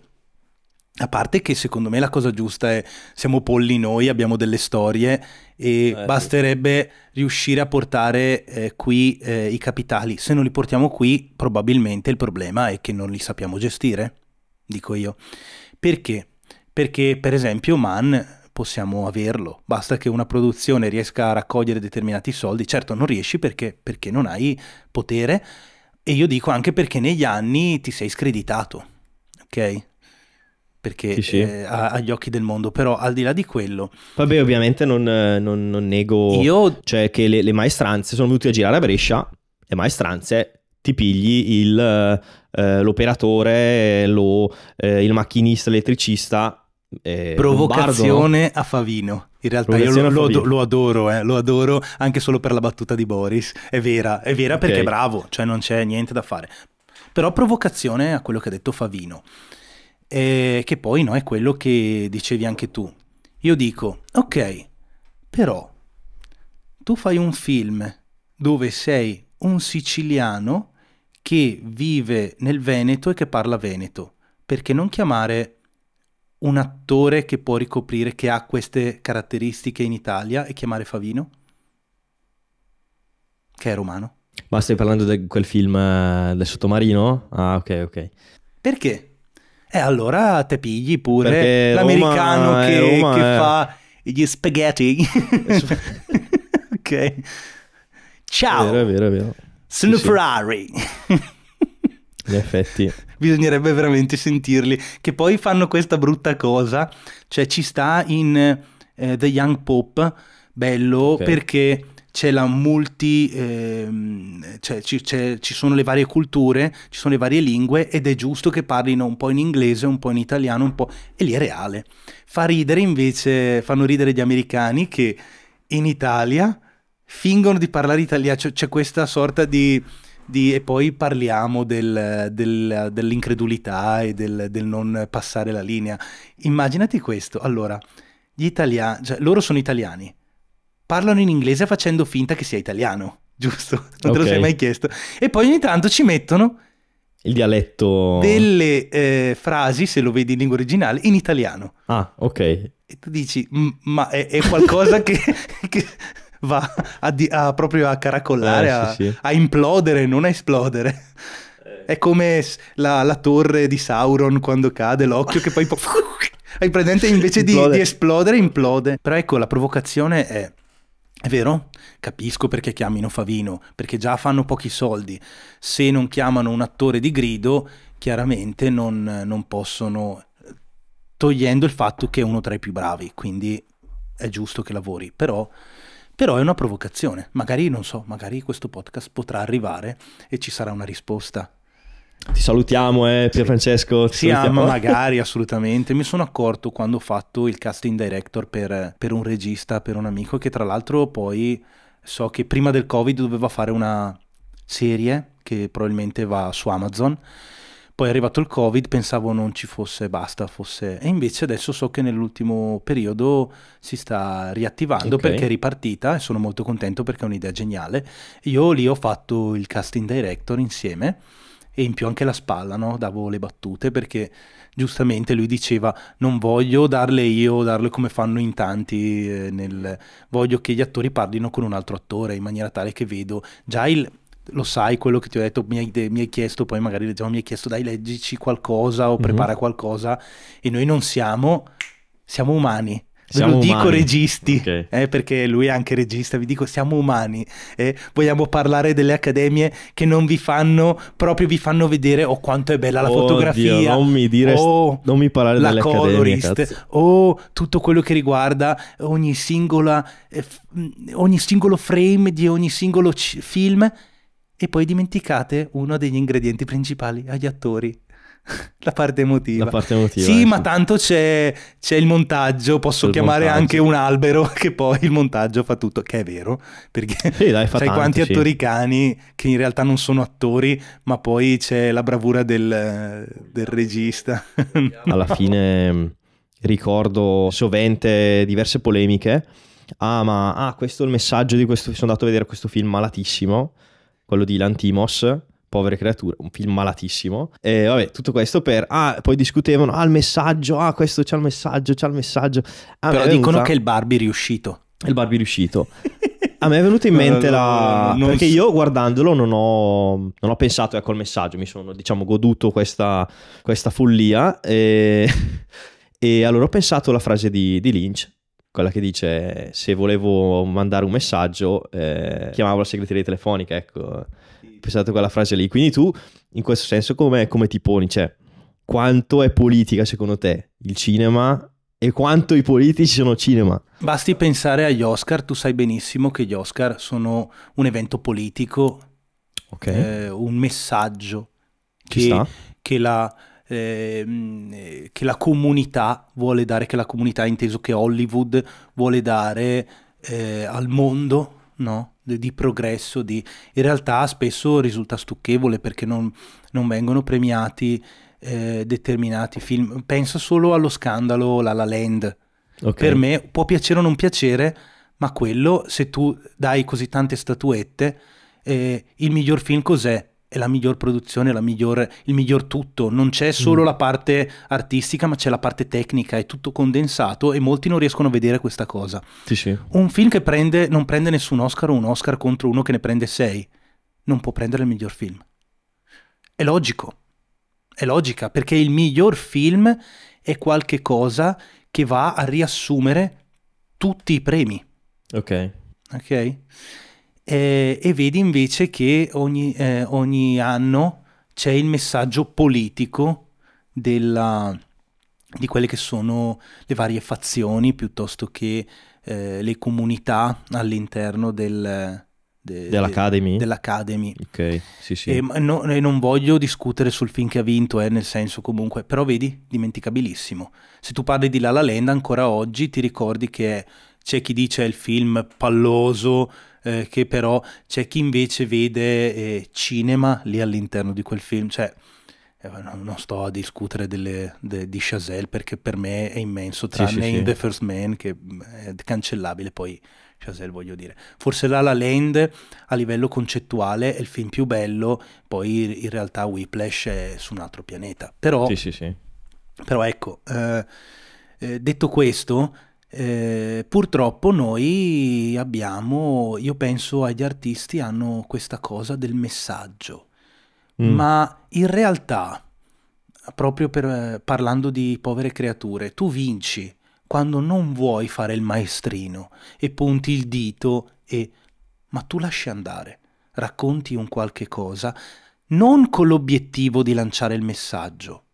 a parte che secondo me la cosa giusta è siamo polli noi, abbiamo delle storie e eh, basterebbe sì. riuscire a portare eh, qui eh, i capitali. Se non li portiamo qui, probabilmente il problema è che non li sappiamo gestire, dico io. Perché? Perché per esempio Man possiamo averlo, basta che una produzione riesca a raccogliere determinati soldi, certo non riesci perché, perché non hai potere e io dico anche perché negli anni ti sei screditato, ok? perché sì, sì. Eh, ha, agli occhi del mondo, però al di là di quello... Vabbè, ovviamente non, eh, non, non nego io... cioè, che le, le, maestranze sono venute a girare a Brescia, le maestranze ti pigli il, eh, eh l'operatore, lo, eh, il macchinista, l'elettricista eh, provocazione bardo, a Favino. In realtà io lo, lo, lo adoro, eh, lo adoro anche solo per la battuta di Boris. È vera, è vera okay. perché è bravo, cioè non c'è niente da fare. Però provocazione a quello che ha detto Favino eh, che poi no, è quello che dicevi anche tu. Io dico, ok, però tu fai un film dove sei un siciliano che vive nel Veneto e che parla veneto, perché non chiamare un attore che può ricoprire, che ha queste caratteristiche in Italia e chiamare Favino? Che è romano. Ma stai parlando di quel film eh, del sottomarino? Ah, ok, ok. Perché? E eh, allora te pigli pure Perché l'americano Roma che, Roma che è... Eh. fa gli spaghetti. (laughs) ok. Ciao. È vero, vero, vero. Sono sì, Ferrari. In effetti. (laughs) Bisognerebbe veramente sentirli. Che poi fanno questa brutta cosa. Cioè ci sta in uh, The Young Pop, bello, okay. perché c'è la multi, ehm, c'è, c'è, ci sono le varie culture, ci sono le varie lingue ed è giusto che parlino un po' in inglese, un po' in italiano, un po'... e lì è reale. Fa ridere invece, fanno ridere gli americani che in Italia fingono di parlare italiano, c'è, c'è questa sorta di... Di, e poi parliamo del, del, dell'incredulità e del, del, non passare la linea. Immaginati questo, allora, gli italiani, cioè, loro sono italiani, parlano in inglese facendo finta che sia italiano, (laughs) giusto? Non okay. te lo sei mai chiesto. E poi ogni tanto ci mettono il dialetto delle eh, frasi, se lo vedi in lingua originale, in italiano. Ah, ok. E tu dici, ma è, è qualcosa (laughs) che, che, va a, di, a proprio a caracollare, eh, a, sì. a, implodere, non a esplodere. È come la, la torre di Sauron quando cade, l'occhio che poi... (laughs) Hai presente invece di, di, esplodere, implode. Però ecco, la provocazione è è vero? Capisco perché chiamino Favino, perché già fanno pochi soldi. Se non chiamano un attore di grido, chiaramente non, non possono, togliendo il fatto che è uno tra i più bravi, quindi è giusto che lavori. Però, però è una provocazione. Magari, non so, magari questo podcast potrà arrivare e ci sarà una risposta ti salutiamo, eh, Pier Francesco. Sì, ah, ma magari, (laughs) assolutamente. Mi sono accorto quando ho fatto il casting director per, per un regista, per un amico, che tra l'altro poi so che prima del Covid doveva fare una serie che probabilmente va su Amazon. Poi è arrivato il Covid, pensavo non ci fosse, basta, fosse... E invece adesso so che nell'ultimo periodo si sta riattivando okay. perché è ripartita e sono molto contento perché è un'idea geniale. Io lì ho fatto il casting director insieme e in più anche la spalla, no? davo le battute perché giustamente lui diceva non voglio darle io, darle come fanno in tanti, eh, nel... voglio che gli attori parlino con un altro attore in maniera tale che vedo già il... Lo sai quello che ti ho detto, mi hai, mi hai chiesto, poi magari leggiamo, mi hai chiesto dai leggici qualcosa o mm-hmm. prepara qualcosa e noi non siamo, siamo umani, siamo Ve lo umani. dico registi, okay. eh, perché lui è anche regista, vi dico siamo umani, eh, vogliamo parlare delle accademie che non vi fanno, proprio vi fanno vedere oh quanto è bella la Oddio, fotografia, non mi, dire, oh, non mi parlare delle colorist, o oh tutto quello che riguarda ogni, singola, eh, mm, ogni singolo frame di ogni singolo film e poi dimenticate uno degli ingredienti principali, agli attori. (laughs) La parte emotiva. La parte emotiva. Sì, ecco. ma tanto c'è, il montaggio, posso il chiamare montaggio. anche un albero (laughs) che poi il montaggio fa tutto, che è vero, perché sì, dai, sai tanto, quanti sì. attori cani che in realtà non sono attori, ma poi c'è la bravura del, del regista. (laughs) Alla fine ricordo sovente diverse polemiche. Ah, ma ah, questo è il messaggio di questo, sono andato a vedere questo film malatissimo, quello di Lantimos povere creature, un film malatissimo. E vabbè, tutto questo per... Ah, poi discutevano, ah il messaggio, ah questo c'ha il messaggio, c'ha il messaggio. Ah, Però dicono venuta... che il Barbie è riuscito. Il Barbie è riuscito. (laughs) a me è venuta in mente la. No, no, perché io guardandolo non ho, non ho pensato ecco al messaggio, mi sono diciamo goduto questa, questa follia. E... (laughs) e... allora ho pensato alla frase di, di, Lynch. Quella che dice: Se volevo mandare un messaggio, eh, chiamavo la segreteria telefonica. Ecco, pensate quella frase lì. Quindi tu, in questo senso, come, come ti poni? Cioè, quanto è politica secondo te il cinema e quanto i politici sono cinema. Basti pensare agli Oscar, tu sai benissimo che gli Oscar sono un evento politico, okay. eh, un messaggio che, che, la, ehm, eh, che, la, comunità vuole dare, che la comunità inteso che Hollywood vuole dare eh, al mondo no? di progresso, di... in realtà spesso risulta stucchevole perché non, non vengono premiati eh, determinati film. Pensa solo allo scandalo La La Land. Okay. Per me può piacere o non piacere, ma quello se tu dai così tante statuette, eh, il miglior film cos'è? è la miglior produzione, la miglior, il miglior tutto, non c'è solo mm. la parte artistica ma c'è la parte tecnica, è tutto condensato e molti non riescono a vedere questa cosa. Sì, sì. Un film che prende, non prende nessun Oscar o un Oscar contro uno che ne prende sei, non può prendere il miglior film. È logico, è logica, perché il miglior film è qualche cosa che va a riassumere tutti i premi. Ok. Ok? eh, e vedi invece che ogni, eh, ogni anno c'è il messaggio politico della, di quelle che sono le varie fazioni piuttosto che eh, le comunità all'interno del, de, dell'Academy. De, dell'academy. Ok, sì, sì. E, no, e, non voglio discutere sul film che ha vinto, eh, nel senso comunque, però vedi, dimenticabilissimo. Se tu parli di La La Land ancora oggi ti ricordi che c'è chi dice è il film palloso, eh, che però c'è chi invece vede eh, cinema lì all'interno di quel film, cioè eh, non, sto a discutere delle, de, di Chazelle perché per me è immenso, tranne sì, sì, in sì. The First Man che eh, è cancellabile, poi Chazelle voglio dire. Forse La La Land a livello concettuale è il film più bello, poi in realtà Whiplash è su un altro pianeta, però... Però ecco, eh, eh detto questo, eh, purtroppo noi abbiamo, io penso agli artisti hanno questa cosa del messaggio, mm. ma in realtà, proprio per, eh, parlando di povere creature, tu vinci quando non vuoi fare il maestrino e punti il dito e... ma tu lasci andare, racconti un qualche cosa, non con l'obiettivo di lanciare il messaggio,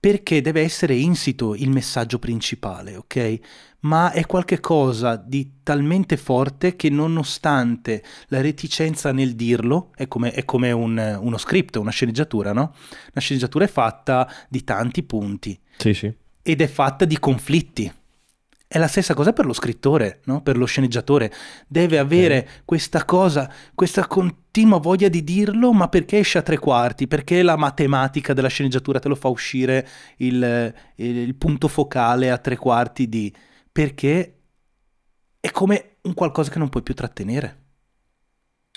perché deve essere insito il messaggio principale, ok? Ma è qualcosa di talmente forte che nonostante la reticenza nel dirlo, è come, è come un, uno script, una sceneggiatura, no? La sceneggiatura è fatta di tanti punti. Sì, sì. Ed è fatta di conflitti. È la stessa cosa per lo scrittore, no? per lo sceneggiatore. Deve avere okay. questa cosa, questa con- l'ultima voglia di dirlo, ma perché esce a tre quarti? Perché la matematica della sceneggiatura te lo fa uscire il, il punto focale a tre quarti di... Perché è come un qualcosa che non puoi più trattenere.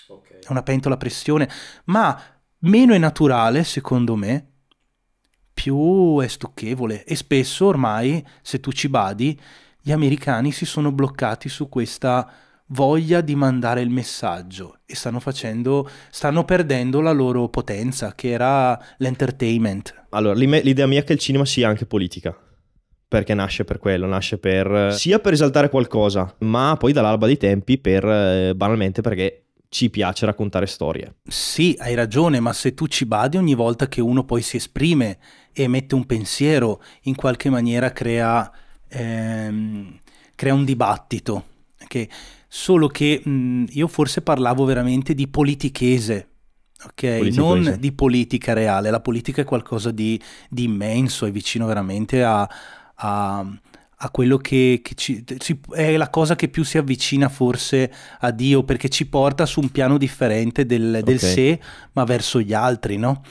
Okay. È una pentola a pressione, ma meno è naturale, secondo me, più è stucchevole. E spesso ormai, se tu ci badi, gli americani si sono bloccati su questa voglia di mandare il messaggio e stanno facendo, stanno perdendo la loro potenza che era l'entertainment. Allora, l'idea mia è che il cinema sia anche politica perché nasce per quello, nasce per sia per esaltare qualcosa, ma poi dall'alba dei tempi per eh, banalmente perché ci piace raccontare storie. Sì, hai ragione, ma se tu ci badi ogni volta che uno poi si esprime e mette un pensiero, in qualche maniera crea, ehm, crea un dibattito. Okay? solo che mh, io forse parlavo veramente di politichese, ok? Politichese. Non di politica reale, la politica è qualcosa di, di immenso, è vicino veramente a, a, a quello che, che ci, ci, è la cosa che più si avvicina forse a Dio, perché ci porta su un piano differente del, del okay. sé, ma verso gli altri, no?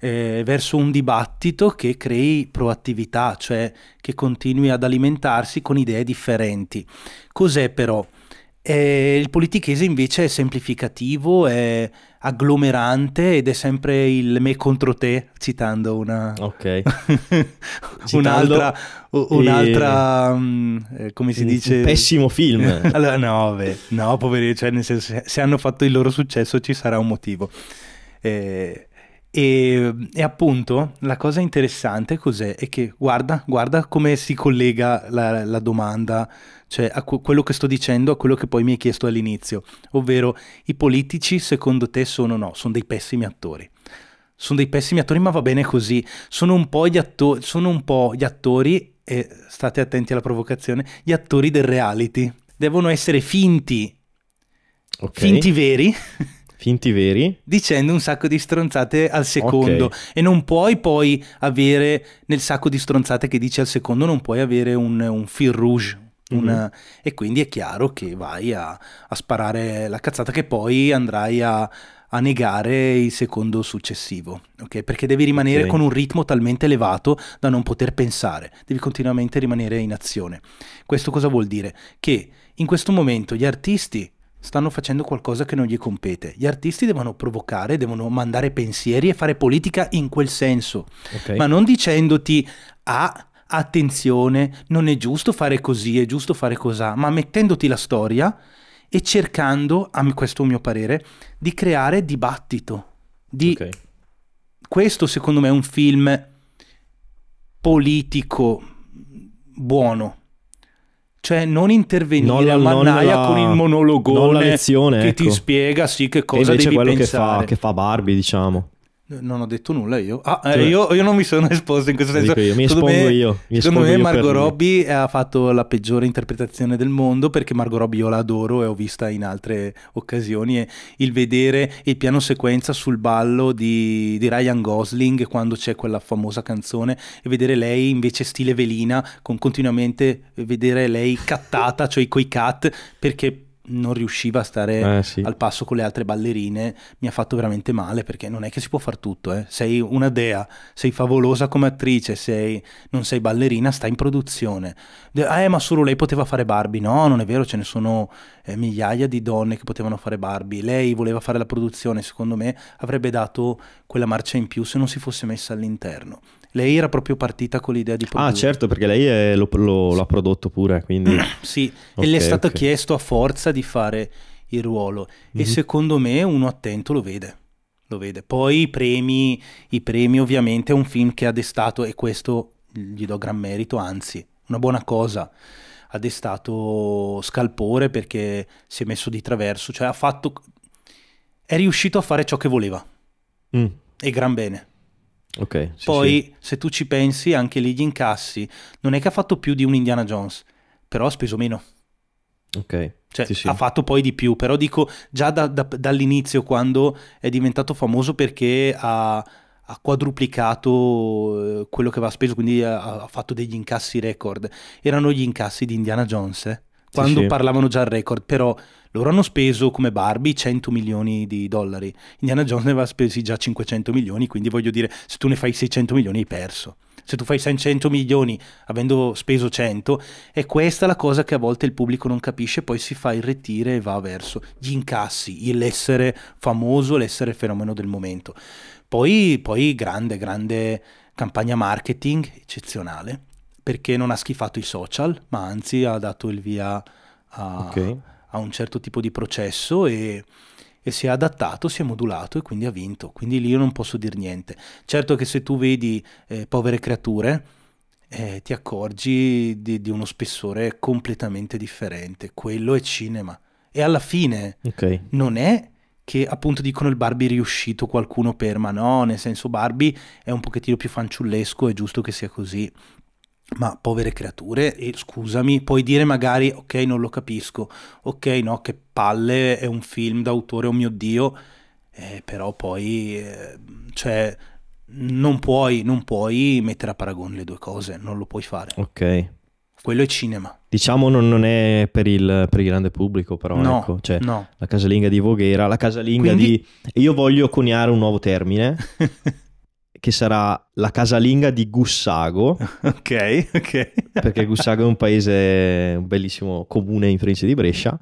Eh, verso un dibattito che crei proattività, cioè che continui ad alimentarsi con idee differenti. Cos'è però? E eh, il politichese invece è semplificativo, è agglomerante ed è sempre il me contro te, citando una... Okay. (laughs) un'altra... un'altra mm, e... Eh, come si dice... Un pessimo film. (laughs) allora, no, vabbè, no, poveri, cioè, nel senso, se hanno fatto il loro successo ci sarà un motivo. Eh, e, e, appunto la cosa interessante cos'è? È che guarda, guarda come si collega la, la domanda cioè a quello che sto dicendo, a quello che poi mi hai chiesto all'inizio, ovvero i politici secondo te sono no, sono dei pessimi attori. Sono dei pessimi attori, ma va bene così. Sono un po' gli, atto- sono un po gli attori, e state attenti alla provocazione, gli attori del reality. Devono essere finti, okay. finti veri. (laughs) Finti veri. Dicendo un sacco di stronzate al secondo. Okay. E non puoi poi avere nel sacco di stronzate che dici al secondo, non puoi avere un, un fil rouge, una, mm. E quindi è chiaro che vai a, a, sparare la cazzata che poi andrai a, a negare il secondo successivo, ok? Perché devi rimanere okay. con un ritmo talmente elevato da non poter pensare, devi continuamente rimanere in azione. Questo cosa vuol dire? Che in questo momento gli artisti stanno facendo qualcosa che non gli compete. Gli artisti devono provocare, devono mandare pensieri e fare politica in quel senso, okay. ma non dicendoti ah attenzione, non è giusto fare così, è giusto fare cosà, ma mettendoti la storia e cercando, a questo mio parere, di creare dibattito. Di... Okay. Questo secondo me è un film politico buono. Cioè non intervenire non la, a mannaia la, con il monologone lezione, che ecco. ti spiega sì che cosa e devi quello pensare. Che che fa Barbie, diciamo. Non ho detto nulla io. Ah, eh, cioè, io, io, non mi sono (laughs) esposto in questo senso. Io, mi espongo me, io. Mi secondo me Margot Robbie ha fatto la peggiore interpretazione del mondo perché Margot Robbie io la adoro e ho vista in altre occasioni. E il vedere il piano sequenza sul ballo di, di Ryan Gosling quando c'è quella famosa canzone e vedere lei invece stile velina con continuamente vedere lei cattata, cioè coi cat, perché non riusciva a stare eh, sì. al passo con le altre ballerine mi ha fatto veramente male perché non è che si può fare tutto eh. sei una dea sei favolosa come attrice sei, non sei ballerina stai in produzione ah, eh ma solo lei poteva fare Barbie no non è vero ce ne sono eh, migliaia di donne che potevano fare Barbie lei voleva fare la produzione secondo me avrebbe dato quella marcia in più se non si fosse messa all'interno lei era proprio partita con l'idea di ah, produrre. Ah, certo, perché lei è, eh, lo, lo, lo, ha prodotto pure, quindi... (clears throat) sì, okay, e le è stato okay. chiesto a forza di fare il ruolo. Mm-hmm. E mhm. secondo me uno attento lo vede. Lo vede. Poi i premi, i premi ovviamente è un film che ha destato, e questo gli do gran merito, anzi, una buona cosa ha destato scalpore perché si è messo di traverso, cioè ha fatto... è riuscito a fare ciò che voleva. Mm. E gran bene. Okay, sì, Poi, sì. se tu ci pensi, anche lì gli incassi non è che ha fatto più di un Indiana Jones, però ha speso meno. Ok. Cioè, sì, sì. ha fatto poi di più, però dico già da, da, dall'inizio quando è diventato famoso perché ha, ha quadruplicato eh, quello che aveva speso, quindi ha, ha, fatto degli incassi record. Erano gli incassi di Indiana Jones, eh? quando sì, parlavano già al record, però loro hanno speso come Barbie 100 milioni di dollari, Indiana Jones ne aveva spesi già 500 milioni, quindi voglio dire, se tu ne fai 600 milioni hai perso. Se tu fai 600 milioni avendo speso 100, è questa la cosa che a volte il pubblico non capisce, poi si fa irretire e va verso gli incassi, l'essere famoso, l'essere fenomeno del momento. Poi, poi grande, grande campagna marketing eccezionale perché non ha schifato i social, ma anzi ha dato il via a, okay a un certo tipo di processo e, e si è adattato, si è modulato e quindi ha vinto. Quindi lì io non posso dire niente. Certo che se tu vedi eh, povere creature, eh, ti accorgi di, di, uno spessore completamente differente. Quello è cinema. E alla fine okay. non è che appunto dicono il Barbie riuscito qualcuno per, ma no, nel senso Barbie è un pochettino più fanciullesco, è giusto che sia così ma povere creature, e scusami, puoi dire magari ok non lo capisco, ok no che palle, è un film d'autore, oh mio dio, eh, però poi eh, cioè, non, puoi, non puoi mettere a paragone le due cose, non lo puoi fare. Ok. Quello è cinema. Diciamo non, non è per il, per il, grande pubblico, però no, ecco, cioè, no. la casalinga di Voghera, la casalinga Quindi... di... Io voglio coniare un nuovo termine. (laughs) che sarà la casalinga di Gussago. (laughs) ok, ok. perché Gussago è un paese, un bellissimo comune in provincia di Brescia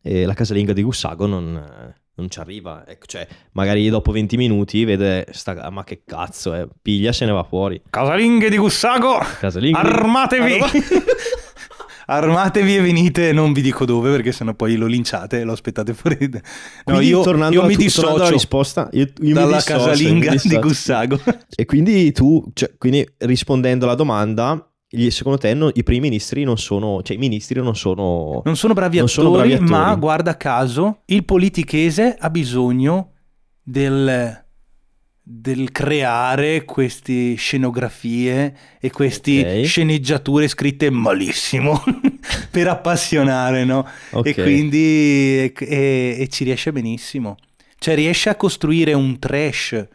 e la casalinga di Gussago non, non ci arriva. Ecco, cioè, magari dopo 20 minuti vede, sta, ah, ma che cazzo, eh, piglia se ne va fuori. Casalinghe di Gussago, Casalinghe. armatevi! Allora... (laughs) armatevi e venite, non vi dico dove perché sennò poi lo linciate e lo aspettate fuori. No, quindi, io, tornando io mi dissocio alla risposta, io, io dalla dissocio, casalinga di Gussago. (laughs) E quindi tu, cioè, quindi rispondendo alla domanda, secondo te no, i primi ministri non sono, cioè i ministri non sono... Non sono bravi, non attori, sono bravi attori, ma guarda caso, il politichese ha bisogno del del creare queste scenografie e queste okay. sceneggiature scritte malissimo (laughs) per appassionare, no? Okay. E quindi e, e, e ci riesce benissimo. Cioè riesce a costruire un trash,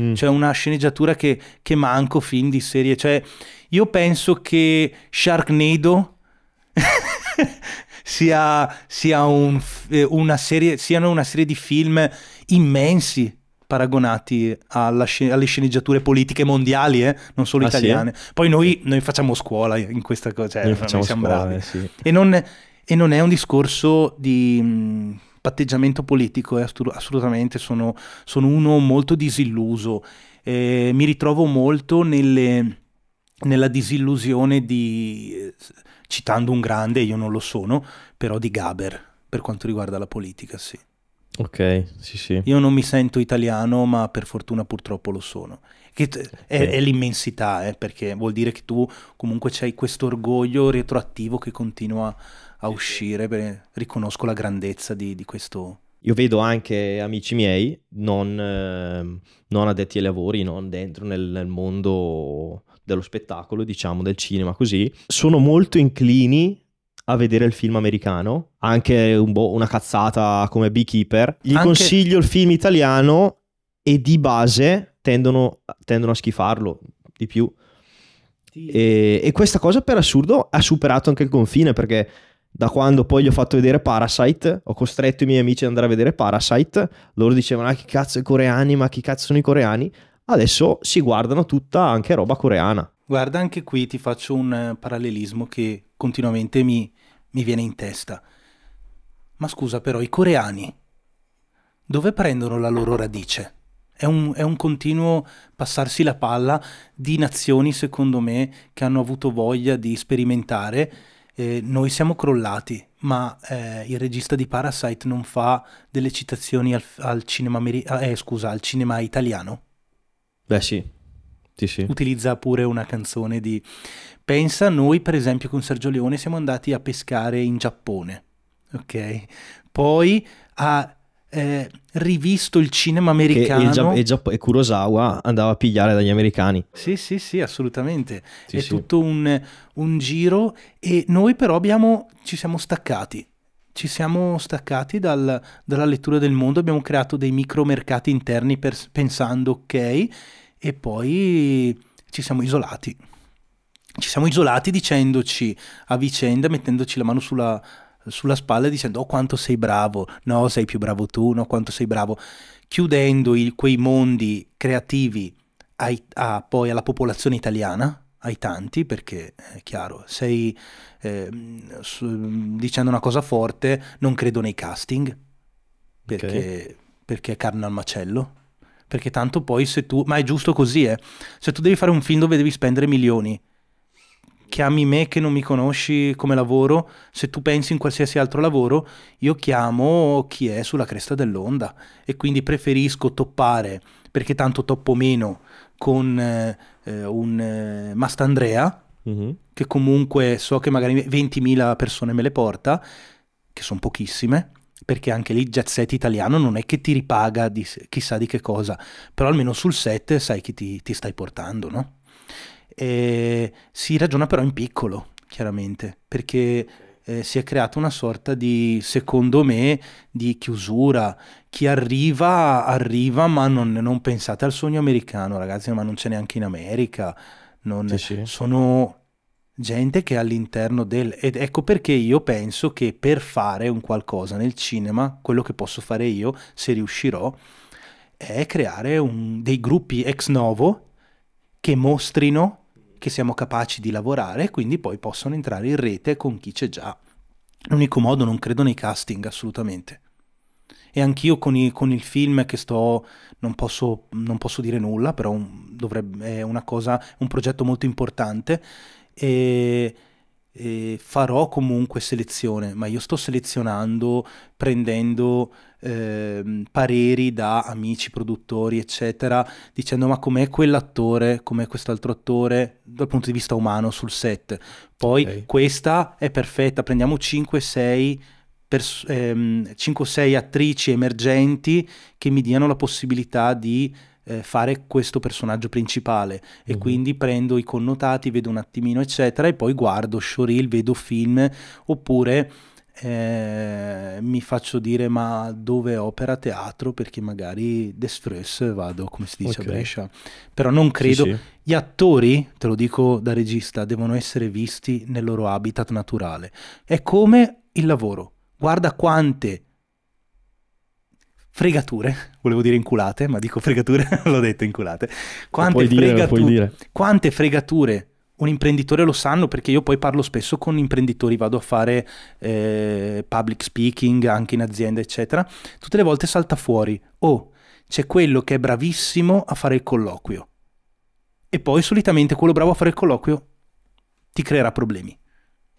mm. cioè una sceneggiatura che, che manco fin di serie. Cioè io penso che Sharknado (laughs) sia, sia un, eh, una serie, siano una serie di film immensi paragonati sc- alle sceneggiature politiche mondiali, eh? non solo ah, italiane. Sì? Poi noi, noi, facciamo scuola in questa cosa, cioè, noi, noi siamo scuola, bravi. sì. e, non, e, non, è un discorso di mh, mm, patteggiamento politico, eh? assolutamente sono, sono, uno molto disilluso. mi ritrovo molto nelle, nella disillusione di, citando un grande, io non lo sono, però di Gaber per quanto riguarda la politica, sì. Ok, sì, sì. Io non mi sento italiano, ma per fortuna purtroppo lo sono. Che okay. è, è l'immensità, eh, perché vuol dire che tu comunque c'hai questo orgoglio retroattivo che continua a uscire. Beh, riconosco la grandezza di, di, questo. Io vedo anche amici miei non, eh, non addetti ai lavori, non dentro nel, nel mondo dello spettacolo, diciamo, del cinema, così, sono molto inclini a vedere il film americano, anche un bo- una cazzata come Beekeeper. Gli anche... consiglio il film italiano e di base tendono, tendono a schifarlo di più. E, e questa cosa per assurdo ha superato anche il confine perché da quando poi gli ho fatto vedere Parasite, ho costretto i miei amici ad andare a vedere Parasite, loro dicevano ah chi cazzo i coreani, ma chi cazzo sono i coreani, adesso si guardano tutta anche roba coreana. Guarda anche qui ti faccio un parallelismo che continuamente mi, mi viene in testa. Ma scusa però, i coreani dove prendono la loro radice? È un, è un, continuo passarsi la palla di nazioni, secondo me, che hanno avuto voglia di sperimentare. Eh, noi siamo crollati, ma eh, il regista di Parasite non fa delle citazioni al, al, cinema, ah, eh, scusa, al cinema, italiano? Beh sì. sì, sì. Utilizza pure una canzone di Pensa noi, per esempio, con Sergio Leone siamo andati a pescare in Giappone, ok? Poi ha eh, rivisto il cinema americano. E, Gia- e, Kurosawa andava a pigliare dagli americani. Sì, sì, sì, assolutamente. Sì, È sì. tutto un, un, giro e noi però abbiamo, ci siamo staccati. Ci siamo staccati dal, dalla lettura del mondo, abbiamo creato dei micromercati interni per, pensando ok e poi ci siamo isolati ci siamo isolati dicendoci a vicenda, mettendoci la mano sulla, sulla spalla dicendo oh quanto sei bravo, no sei più bravo tu, no quanto sei bravo, chiudendo il, quei mondi creativi ai, a, poi alla popolazione italiana, ai tanti, perché è chiaro, sei eh, su, dicendo una cosa forte, non credo nei casting, perché, okay. perché è carne al macello, perché tanto poi se tu, ma è giusto così, eh, se tu devi fare un film dove devi spendere milioni, chiami me che non mi conosci come lavoro, se tu pensi in qualsiasi altro lavoro, io chiamo chi è sulla cresta dell'onda e quindi preferisco toppare, perché tanto toppo meno, con eh, eh un eh, Mastandrea, mm-hmm. che comunque so che magari 20.000 persone me le porta, che sono pochissime, perché anche lì jet set italiano non è che ti ripaga di chissà di che cosa, però almeno sul set sai chi ti, ti stai portando, no? Eh, si ragiona però in piccolo, chiaramente, perché eh, si è creata una sorta di, secondo me, di chiusura. Chi arriva, arriva, ma non, non pensate al sogno americano, ragazzi, ma non c'è neanche in America. Non, sì, sì. Sono gente che è all'interno del... Ed ecco perché io penso che per fare un qualcosa nel cinema, quello che posso fare io, se riuscirò, è creare un, dei gruppi ex novo che mostrino che siamo capaci di lavorare e quindi poi possono entrare in rete con chi c'è già. L'unico modo non credo nei casting assolutamente. E anch'io con, i, con il film che sto, non posso, non posso dire nulla, però un, dovrebbe, è una cosa, un progetto molto importante e, e farò comunque selezione, ma io sto selezionando prendendo eh, pareri da amici, produttori, eccetera, dicendo ma com'è quell'attore, com'è quest'altro attore dal punto di vista umano sul set. Poi okay. questa è perfetta, prendiamo 5-6 ehm, attrici emergenti che mi diano la possibilità di eh, fare questo personaggio principale e mm quindi prendo i connotati, vedo un attimino eccetera e poi guardo showreel, vedo film oppure eh, mi faccio dire ma dove opera teatro perché magari d'espress vado come si dice okay. a Brescia però non credo sì, sì. gli attori te lo dico da regista devono essere visti nel loro habitat naturale è come il lavoro guarda quante fregature, volevo dire inculate, ma dico fregature, (laughs) l'ho detto inculate. Quante, dire, fregature, quante fregature un imprenditore lo sanno perché io poi parlo spesso con imprenditori, vado a fare eh, public speaking anche in azienda, eccetera. Tutte le volte salta fuori, oh, c'è quello che è bravissimo a fare il colloquio. E poi solitamente quello bravo a fare il colloquio ti creerà problemi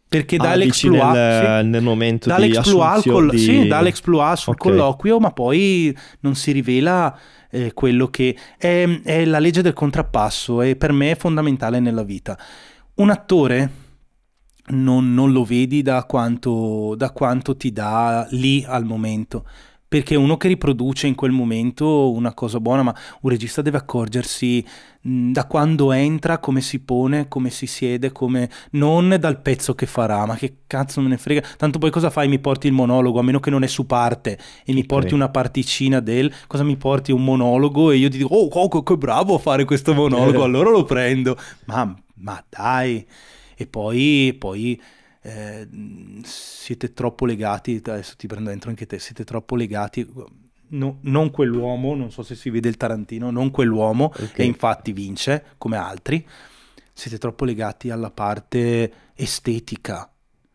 perché ah, dall'ex Plua nel, sì, nel momento dall'ex di Plua col, di... sì, dall'ex Plua sul okay. colloquio ma poi non si rivela eh, quello che è, è, la legge del contrappasso e per me è fondamentale nella vita un attore non, non lo vedi da quanto, da quanto ti dà lì al momento perché uno che riproduce in quel momento una cosa buona, ma un regista deve accorgersi mh, da quando entra, come si pone, come si siede, come... non dal pezzo che farà, ma che cazzo me ne frega, tanto poi cosa fai? Mi porti il monologo, a meno che non è su parte, e mi porti una particina del, cosa mi porti un monologo e io ti dico, oh, oh che, che bravo a fare questo monologo, certo. allora lo prendo, ma, ma dai, e poi... poi eh, siete troppo legati, adesso ti prendo dentro anche te, siete troppo legati, no, non quell'uomo, non so se si vede il Tarantino, non quell'uomo, okay. e infatti vince come altri, siete troppo legati alla parte estetica.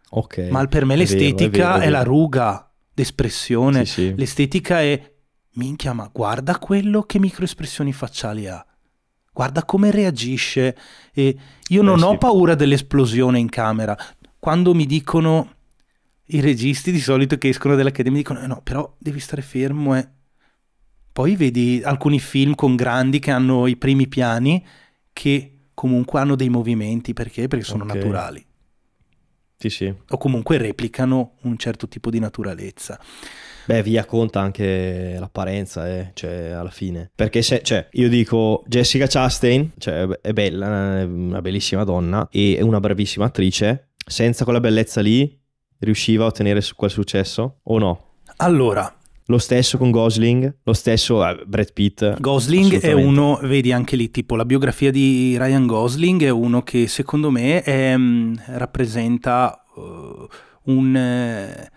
Okay. Ma per me l'estetica è, vero, è, vero, è, è la ruga d'espressione, sì, sì. l'estetica è minchia, ma guarda quello che microespressioni facciali ha. Guarda come reagisce. E io non Beh, ho paura dell'esplosione in camera, quando mi dicono i registi di solito che escono dall'Accademia dicono eh no, però devi stare fermo. Eh. Poi vedi alcuni film con grandi che hanno i primi piani che comunque hanno dei movimenti, perché? Perché sono okay. naturali. Sì, sì. O comunque replicano un certo tipo di naturalezza. Beh, via conta anche l'apparenza, eh, cioè, alla fine. Perché se, cioè, io dico Jessica Chastain, cioè, è bella, è una bellissima donna e è una bravissima attrice, senza quella bellezza lì riusciva a ottenere quel successo o no? Allora, lo stesso con Gosling, lo stesso eh, Brad Pitt. Gosling è uno, vedi anche lì, tipo la biografia di Ryan Gosling è uno che secondo me è, mm, rappresenta uh, un... Eh,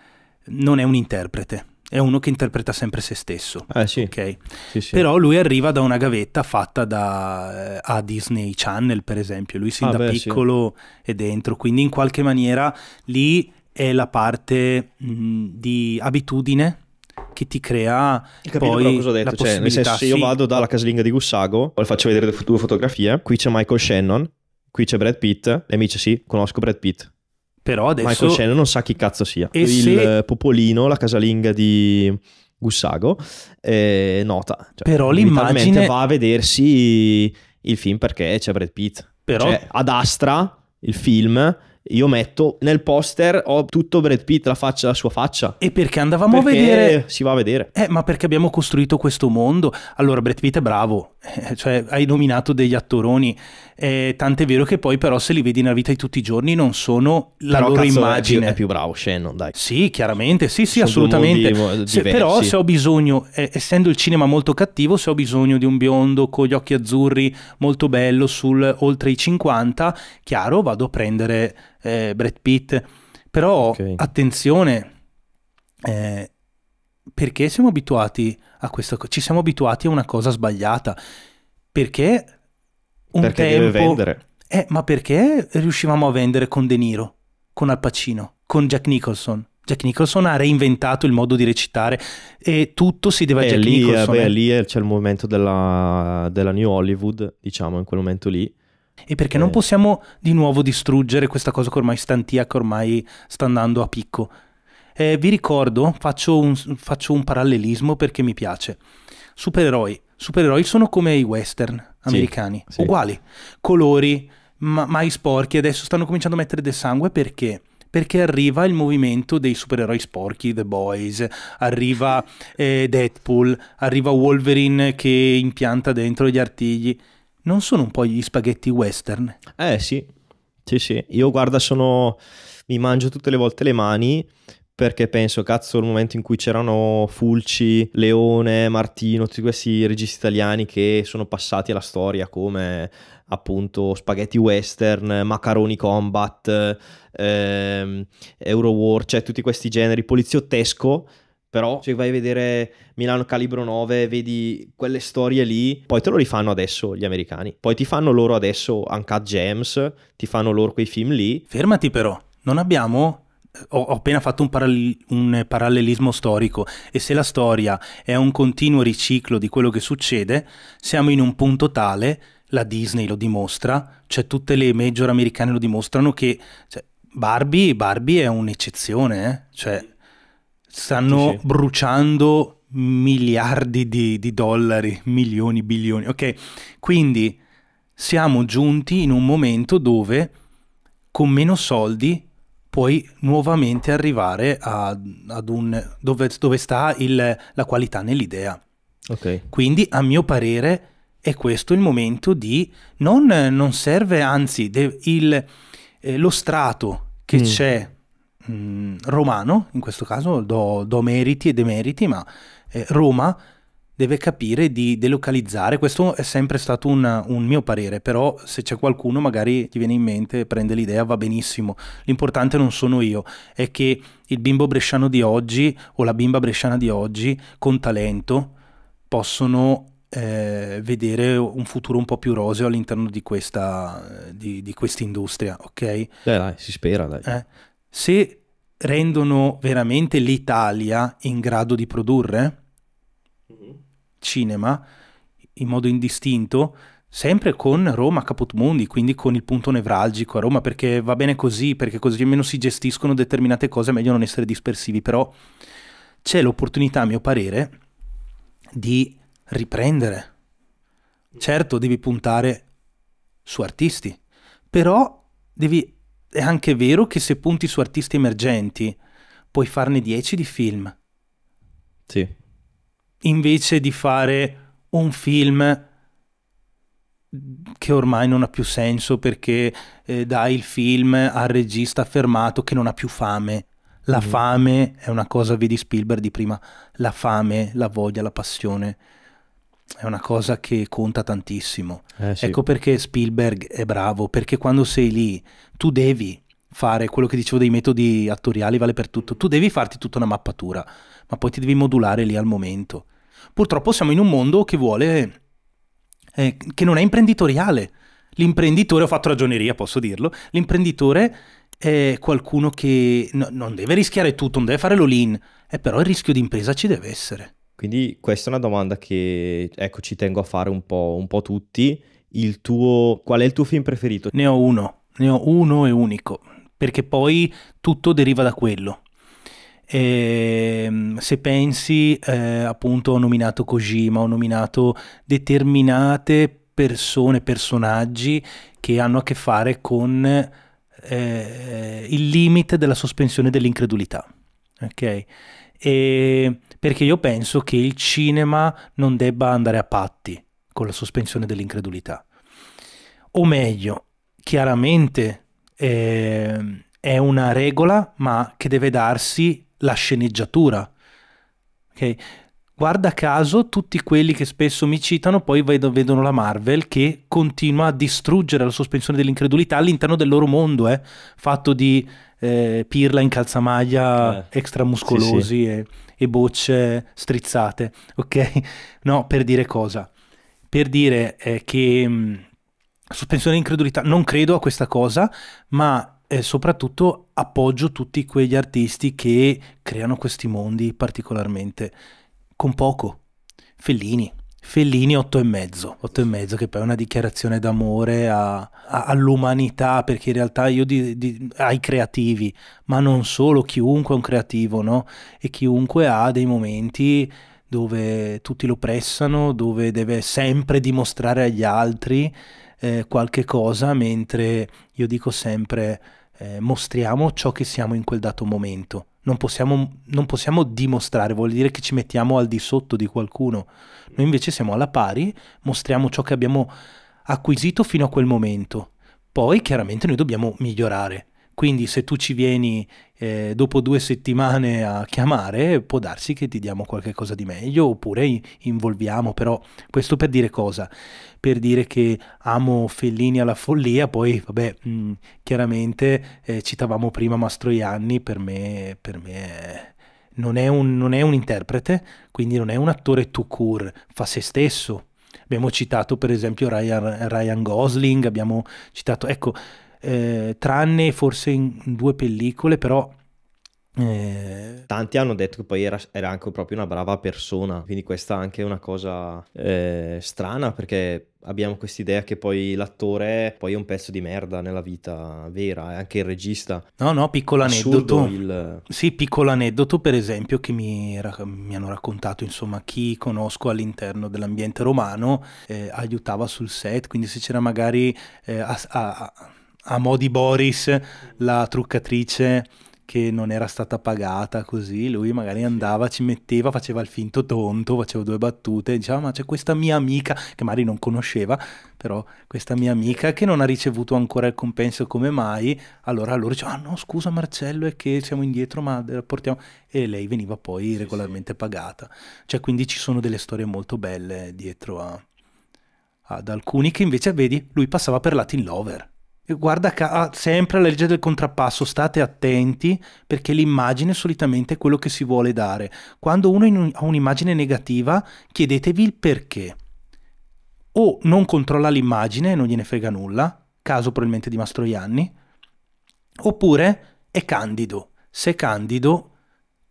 non è un interprete, è uno che interpreta sempre se stesso. Eh, sì. Okay? Sì, sì. Però lui arriva da una gavetta fatta da, eh, a Disney Channel, per esempio. Lui sin ah, da beh, piccolo è dentro, quindi in qualche maniera lì è la parte mh, mm, di abitudine che ti crea Capito poi cosa ho detto, cioè, nel senso se io vado dalla casalinga di Gussago le faccio vedere due fotografie qui c'è Michael Shannon qui c'è Brad Pitt e mi dice sì conosco Brad Pitt però adesso... Michael Shannon non sa chi cazzo sia. E il se... popolino, la casalinga di Gussago, eh, nota. Cioè, però l'immagine... va a vedersi il film perché c'è Brad Pitt. Però... Cioè, ad Astra, il film, io metto nel poster ho tutto Brad Pitt, la faccia, la sua faccia. E perché andavamo perché a vedere? Si va a vedere. Eh, ma perché abbiamo costruito questo mondo? Allora, Brad Pitt è bravo, (laughs) cioè, hai nominato degli attoroni, eh, tant'è vero che poi però se li vedi nella vita di tutti i giorni non sono la però, loro cazzo, immagine. È più, bravo Shannon, dai. Sì, chiaramente, sì, sì, sono assolutamente. Se, però se ho bisogno, eh, essendo il cinema molto cattivo, se ho bisogno di un biondo con gli occhi azzurri molto bello sul oltre i 50, chiaro, vado a prendere eh, Brad Pitt. Però okay. attenzione, eh, perché siamo abituati a questa cosa? Ci siamo abituati a una cosa sbagliata. Perché un perché tempo... deve vendere. Eh, ma perché riuscivamo a vendere con De Niro, con Al Pacino, con Jack Nicholson? Jack Nicholson ha reinventato il modo di recitare e tutto si deve a Jack lì, eh, Nicholson. Beh, eh. lì c'è il movimento della, della, New Hollywood, diciamo, in quel momento lì. E perché eh. non possiamo di nuovo distruggere questa cosa che ormai stantia, che ormai sta andando a picco? Eh, vi ricordo, faccio un, faccio un, parallelismo perché mi piace. Supereroi. Supereroi sono come i western americani, sì, sì. uguali. Colori, ma, mai sporchi. Adesso stanno cominciando a mettere del sangue perché perché arriva il movimento dei supereroi sporchi, The Boys, arriva (laughs) eh, Deadpool, arriva Wolverine che impianta dentro gli artigli. Non sono un po' gli spaghetti western? Eh sì, sì sì, io guarda sono... mi mangio tutte le volte le mani perché penso, cazzo, il momento in cui c'erano Fulci, Leone, Martino, tutti questi registi italiani che sono passati alla storia come appunto spaghetti western, macaroni combat, ehm, Eurowar, cioè tutti questi generi, poliziottesco, però se vai a vedere Milano Calibro 9, vedi quelle storie lì, poi te lo rifanno adesso gli americani, poi ti fanno loro adesso Uncut Gems, ti fanno loro quei film lì. Fermati però, non abbiamo ho, ho appena fatto un, paral- un parallelismo storico e se la storia è un continuo riciclo di quello che succede, siamo in un punto tale, la Disney lo dimostra, cioè tutte le major americane lo dimostrano che cioè, Barbie, Barbie, è un'eccezione, eh? cioè stanno sì, bruciando miliardi di, di, dollari, milioni, bilioni, ok? Quindi siamo giunti in un momento dove con meno soldi puoi nuovamente arrivare a, ad un dove, dove sta il, la qualità nell'idea. Okay. Quindi, a mio parere, è questo il momento di non, non serve, anzi, de, il, eh, lo strato che mm. c'è mh, mm, romano, in questo caso do, do meriti e demeriti, ma eh, Roma deve capire di delocalizzare. Questo è sempre stato un, un, mio parere, però se c'è qualcuno magari ti viene in mente, prende l'idea, va benissimo. L'importante non sono io, è che il bimbo bresciano di oggi o la bimba bresciana di oggi con talento possono eh, vedere un futuro un po' più roseo all'interno di questa di, di industria, ok? Dai, dai, si spera, dai. Eh, se rendono veramente l'Italia in grado di produrre, cinema in modo indistinto, sempre con Roma Caput Mundi, quindi con il punto nevralgico a Roma, perché va bene così, perché così almeno si gestiscono determinate cose, meglio non essere dispersivi, però c'è l'opportunità, a mio parere, di riprendere. Certo, devi puntare su artisti, però devi... è anche vero che se punti su artisti emergenti, puoi farne 10 di film. Sì invece di fare un film che ormai non ha più senso perché eh, dai il film al regista affermato che non ha più fame. La mm. fame è una cosa, vedi Spielberg di prima, la fame, la voglia, la passione è una cosa che conta tantissimo. Eh, sì. Ecco perché Spielberg è bravo, perché quando sei lì tu devi fare quello che dicevo dei metodi attoriali, vale per tutto, tu devi farti tutta una mappatura, ma poi ti devi modulare lì al momento. Purtroppo siamo in un mondo che vuole... Eh, che non è imprenditoriale. L'imprenditore, ho fatto ragioneria, posso dirlo, l'imprenditore è qualcuno che no, non deve rischiare tutto, non deve fare l'all-in, eh, però il rischio di impresa ci deve essere. Quindi questa è una domanda che ecco, ci tengo a fare un po', un po' tutti. Il tuo, qual è il tuo film preferito? Ne ho uno, ne ho uno e unico, perché poi tutto deriva da quello. Eh, se pensi, eh, appunto, ho nominato Kojima, ho nominato determinate persone, personaggi che hanno a che fare con eh, il limite della sospensione dell'incredulità. Ok? E perché io penso che il cinema non debba andare a patti con la sospensione dell'incredulità. O meglio, chiaramente eh, è una regola, ma che deve darsi la sceneggiatura. Okay? Guarda caso, tutti quelli che spesso mi citano poi vedo, vedono la Marvel che continua a distruggere la sospensione dell'incredulità all'interno del loro mondo, eh? fatto di eh, pirla in calzamaglia eh. extramuscolosi sì, sì. E, e, bocce strizzate, ok? No, per dire cosa? Per dire eh, che mh, mm, sospensione dell'incredulità non credo a questa cosa, ma eh, soprattutto appoggio tutti quegli artisti che creano questi mondi particolarmente con poco. Fellini, Fellini 8 e mezzo, 8 e mezzo che poi è una dichiarazione d'amore a, a, all'umanità perché in realtà io di, di, ai creativi, ma non solo, chiunque è un creativo, no? E chiunque ha dei momenti dove tutti lo pressano, dove deve sempre dimostrare agli altri eh, qualche cosa, mentre io dico sempre eh, mostriamo ciò che siamo in quel dato momento. Non possiamo, non possiamo dimostrare, vuol dire che ci mettiamo al di sotto di qualcuno. Noi invece siamo alla pari, mostriamo ciò che abbiamo acquisito fino a quel momento. Poi chiaramente noi dobbiamo migliorare. Quindi se tu ci vieni eh, dopo due settimane a chiamare, può darsi che ti diamo qualche cosa di meglio oppure involviamo, però questo per dire cosa? Per dire che amo Fellini alla follia, poi vabbè, mh, mm, chiaramente eh, citavamo prima Mastroianni, per me, per me è... Non è, un, non è, un, interprete, quindi non è un attore tout court, fa se stesso. Abbiamo citato per esempio Ryan, Ryan Gosling, abbiamo citato, ecco, eh, tranne forse in due pellicole, però... Eh... Tanti hanno detto che poi era, era, anche proprio una brava persona, quindi questa è anche una cosa eh, strana perché abbiamo questa idea che poi l'attore poi è un pezzo di merda nella vita vera, è anche il regista. No, no, piccolo aneddoto. Il... Sì, piccolo aneddoto per esempio che mi, mi, hanno raccontato, insomma, chi conosco all'interno dell'ambiente romano eh, aiutava sul set, quindi se c'era magari eh, a, a, a mo' di Boris la truccatrice che non era stata pagata così lui magari andava ci metteva faceva il finto tonto faceva due battute diceva ma c'è questa mia amica che magari non conosceva però questa mia amica che non ha ricevuto ancora il compenso come mai allora loro dicevano ah no scusa Marcello è che siamo indietro ma portiamo e lei veniva poi regolarmente pagata cioè quindi ci sono delle storie molto belle dietro a, ad alcuni che invece vedi lui passava per Latin Lover Guarda ca- ah, sempre la legge del contrappasso, state attenti perché l'immagine solitamente è quello che si vuole dare. Quando uno un- ha un'immagine negativa, chiedetevi il perché. O non controlla l'immagine e non gliene frega nulla, caso probabilmente di Mastroianni, oppure è candido. Se è candido,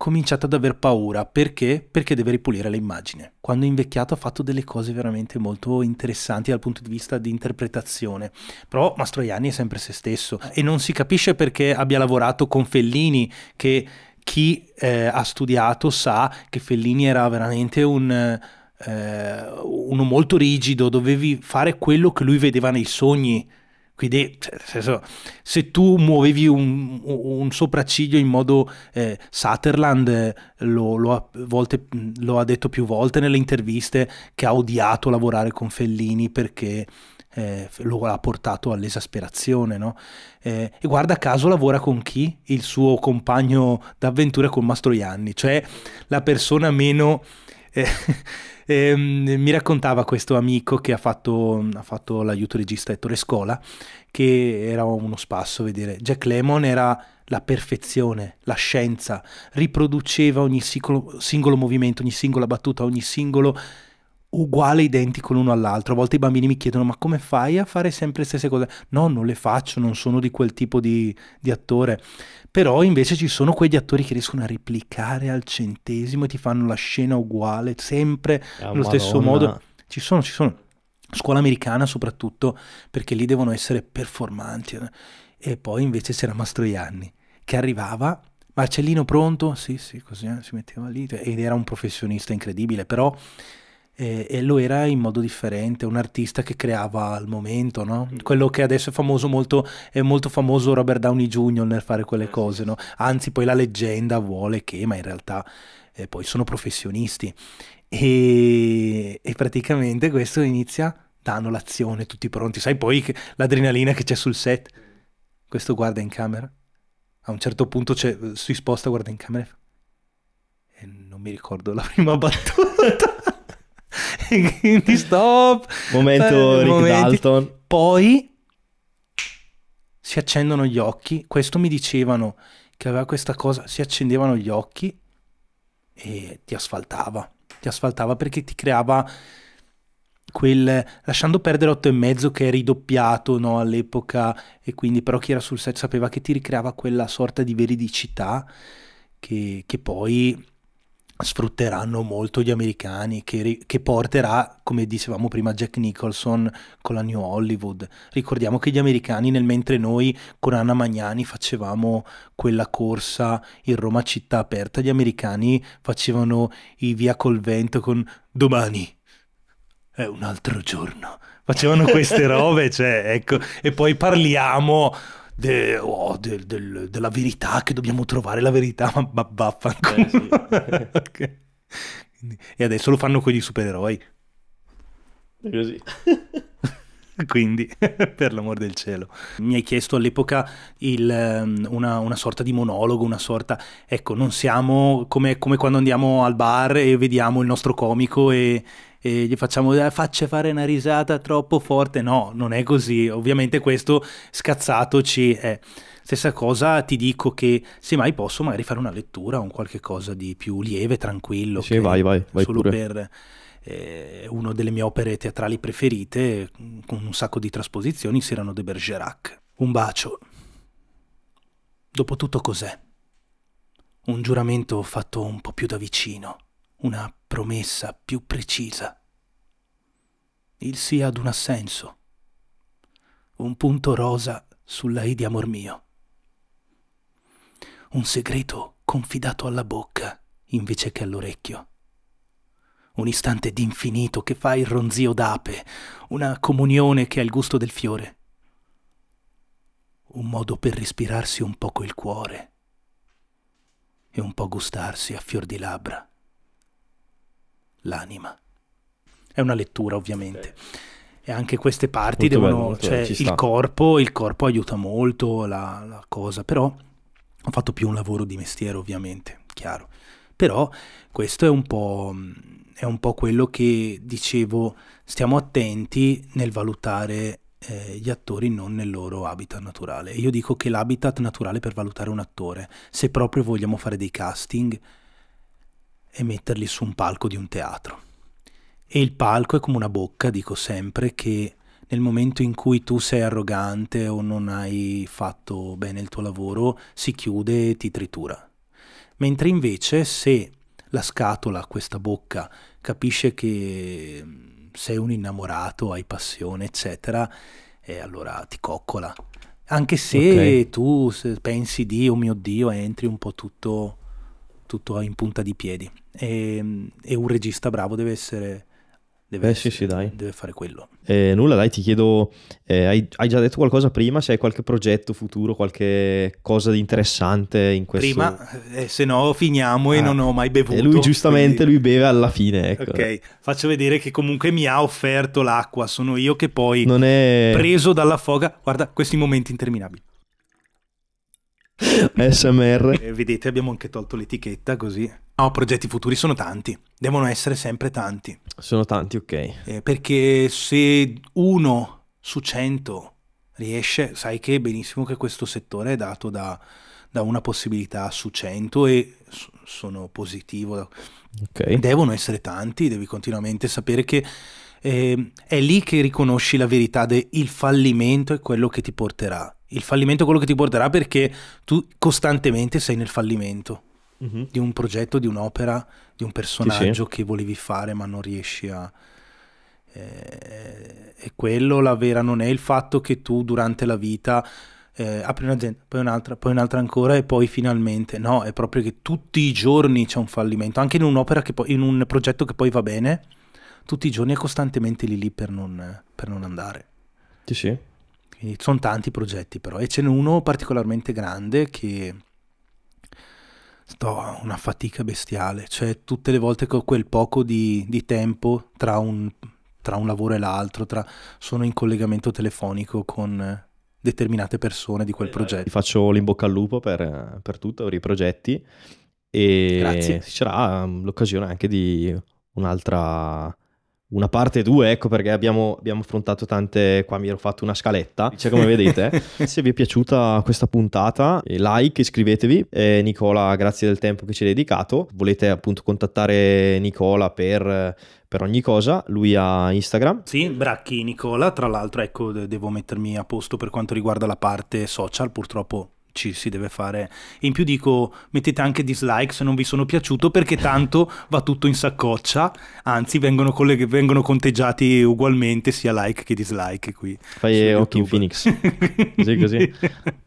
cominciato ad aver paura. Perché? Perché deve ripulire l'immagine. Quando è invecchiato ha fatto delle cose veramente molto interessanti dal punto di vista di interpretazione. Però Mastroianni è sempre se stesso e non si capisce perché abbia lavorato con Fellini che chi eh, ha studiato sa che Fellini era veramente un eh, uno molto rigido, dovevi fare quello che lui vedeva nei sogni quindi, cioè, senso, se tu muovevi un, un sopracciglio in modo eh, Sutherland, eh, lo, lo, ha, volte, lo, ha, detto più volte nelle interviste che ha odiato lavorare con Fellini perché eh, lo ha portato all'esasperazione. No? Eh, e guarda caso lavora con chi? Il suo compagno d'avventura con Mastroianni, cioè la persona meno... Eh, e, ehm, mi raccontava questo amico che ha fatto, ha fatto l'aiuto regista Ettore Scola, che era uno spasso vedere. Jack Lemon era la perfezione, la scienza, riproduceva ogni sicolo, singolo movimento, ogni singola battuta, ogni singolo uguale, identico l'uno all'altro. A volte i bambini mi chiedono: ma come fai a fare sempre le stesse cose? No, non le faccio, non sono di quel tipo di, di attore. Però invece ci sono quegli attori che riescono a replicare al centesimo e ti fanno la scena uguale, sempre ah, nello Madonna. stesso modo. Ci sono, ci sono. Scuola americana soprattutto, perché lì devono essere performanti. E poi invece c'era Mastroianni, che arrivava Marcellino pronto? Sì, sì, così eh, si metteva lì cioè, ed era un professionista incredibile, però e, e, lo era in modo differente, un artista che creava al momento, no? Mm. Quello che adesso è famoso molto, è molto famoso Robert Downey Jr. nel fare quelle eh, cose, no? Anzi, poi la leggenda vuole che, ma in realtà eh, poi sono professionisti. E, e praticamente questo inizia, danno l'azione, tutti pronti. Sai poi che, l'adrenalina che c'è sul set? Questo guarda in camera. A un certo punto eh, si sposta, guarda in camera e eh, non mi ricordo la prima (laughs) battuta. (laughs) Quindi stop. Momento eh, Rick momenti. Dalton. Poi si accendono gli occhi. Questo mi dicevano che aveva questa cosa. Si accendevano gli occhi e ti asfaltava. Ti asfaltava perché ti creava quel lasciando perdere e mezzo che è ridoppiato no, all'epoca e quindi però chi era sul set sapeva che ti ricreava quella sorta di veridicità che, che poi sfrutteranno molto gli americani, che, che, porterà, come dicevamo prima, Jack Nicholson con la New Hollywood. Ricordiamo che gli americani, nel mentre noi con Anna Magnani facevamo quella corsa in Roma città aperta, gli americani facevano i via col vento con domani è un altro giorno. Facevano queste (laughs) robe, cioè, ecco, e poi parliamo de, oh, de, de, della verità, che dobbiamo trovare la verità, ma, ma vaffanculo. Eh, sì. (laughs) okay. E adesso lo fanno con gli supereroi. È così. (laughs) Quindi, (laughs) per l'amor del cielo, mi hai chiesto all'epoca il, ehm, una, una, sorta di monologo, una sorta... Ecco, non siamo come, come quando andiamo al bar e vediamo il nostro comico e, e gli facciamo ah, faccia fare una risata troppo forte. No, non è così. Ovviamente questo scazzato ci è. Stessa cosa ti dico che se mai posso magari fare una lettura o un qualche cosa di più lieve, tranquillo. Sì, vai, vai, vai solo pure. per eh, una delle mie opere teatrali preferite, con un sacco di trasposizioni, Serano de Bergerac. Un bacio. Dopotutto cos'è? Un giuramento fatto un po' più da vicino una promessa più precisa. Il sì ad un assenso, un punto rosa sulla i di amor mio, un segreto confidato alla bocca invece che all'orecchio, un istante d'infinito che fa il ronzio d'ape, una comunione che ha il gusto del fiore, un modo per respirarsi un poco il cuore e un po' gustarsi a fior di labbra l'anima. È una lettura ovviamente. Okay e anche queste parti molto devono, bello, cioè bello, cioè, il, corpo, il corpo, aiuta molto la, la, cosa, però ho fatto più un lavoro di mestiere ovviamente, chiaro, però questo è un po', è un po quello che dicevo, stiamo attenti nel valutare eh, gli attori non nel loro habitat naturale. Io dico che l'habitat naturale per valutare un attore, se proprio vogliamo fare dei casting, e metterli su un palco di un teatro. E il palco è come una bocca, dico sempre, che nel momento in cui tu sei arrogante o non hai fatto bene il tuo lavoro, si chiude e ti tritura. Mentre invece se la scatola, questa bocca, capisce che mm, sei un innamorato, hai passione, eccetera, e allora ti coccola. Anche se okay. tu pensi di, oh mio Dio, entri un po' tutto tutto in punta di piedi. E, e mm, un regista bravo deve essere... Deve, Beh, sì, sì, deve, fare quello. Eh, nulla, dai, ti chiedo, eh, hai, hai, già detto qualcosa prima, se hai qualche progetto futuro, qualche cosa di interessante in questo... Prima, eh, se no finiamo ah. e non ho mai bevuto. E lui giustamente, quindi... lui beve alla fine, ecco. Ok, faccio vedere che comunque mi ha offerto l'acqua, sono io che poi, non è... preso dalla foga, guarda questi momenti interminabili. SMR. Eh, vedete, abbiamo anche tolto l'etichetta così. No, ah, progetti futuri sono tanti, devono essere sempre tanti. Sono tanti, ok. Eh, perché se uno su cento riesce, sai che è benissimo che questo settore è dato da, da una possibilità su cento e so, sono positivo. Okay. Devono essere tanti, devi continuamente sapere che eh, è lì che riconosci la verità del fallimento e quello che ti porterà il fallimento è quello che ti porterà perché tu costantemente sei nel fallimento mm -hmm. di un progetto, di un'opera, di un personaggio sì, sì. che volevi fare ma non riesci a... Eh, e quello la vera non è il fatto che tu durante la vita eh, apri un'azienda, poi un'altra, poi un'altra ancora e poi finalmente. No, è proprio che tutti i giorni c'è un fallimento, anche in un'opera che poi, in un progetto che poi va bene, tutti i giorni è costantemente lì lì per non, per non andare. Sì, sì. E sono tanti i progetti però e ce n'è uno particolarmente grande che sto a una fatica bestiale, cioè tutte le volte che ho quel poco di, di tempo tra un, tra un, lavoro e l'altro, tra, sono in collegamento telefonico con determinate persone di quel eh, progetto. Ti faccio l'imbocca al lupo per, per tutto, per i progetti e Grazie. ci sarà um, l'occasione anche di un'altra una parte 2, ecco perché abbiamo, abbiamo, affrontato tante, qua mi ero fatto una scaletta, cioè come vedete. (laughs) Se vi è piaciuta questa puntata, eh, like, iscrivetevi. E Nicola, grazie del tempo che ci hai dedicato. Volete appunto contattare Nicola per per ogni cosa. Lui ha Instagram. Sì, Bracchi Nicola. Tra l'altro, ecco, devo mettermi a posto per quanto riguarda la parte social. Purtroppo ci si deve fare. In più dico, mettete anche dislike se non vi sono piaciuto perché tanto va tutto in saccoccia, anzi vengono, colleg- vengono conteggiati ugualmente sia like che dislike qui. Fai Occhio Phoenix. (laughs) così così.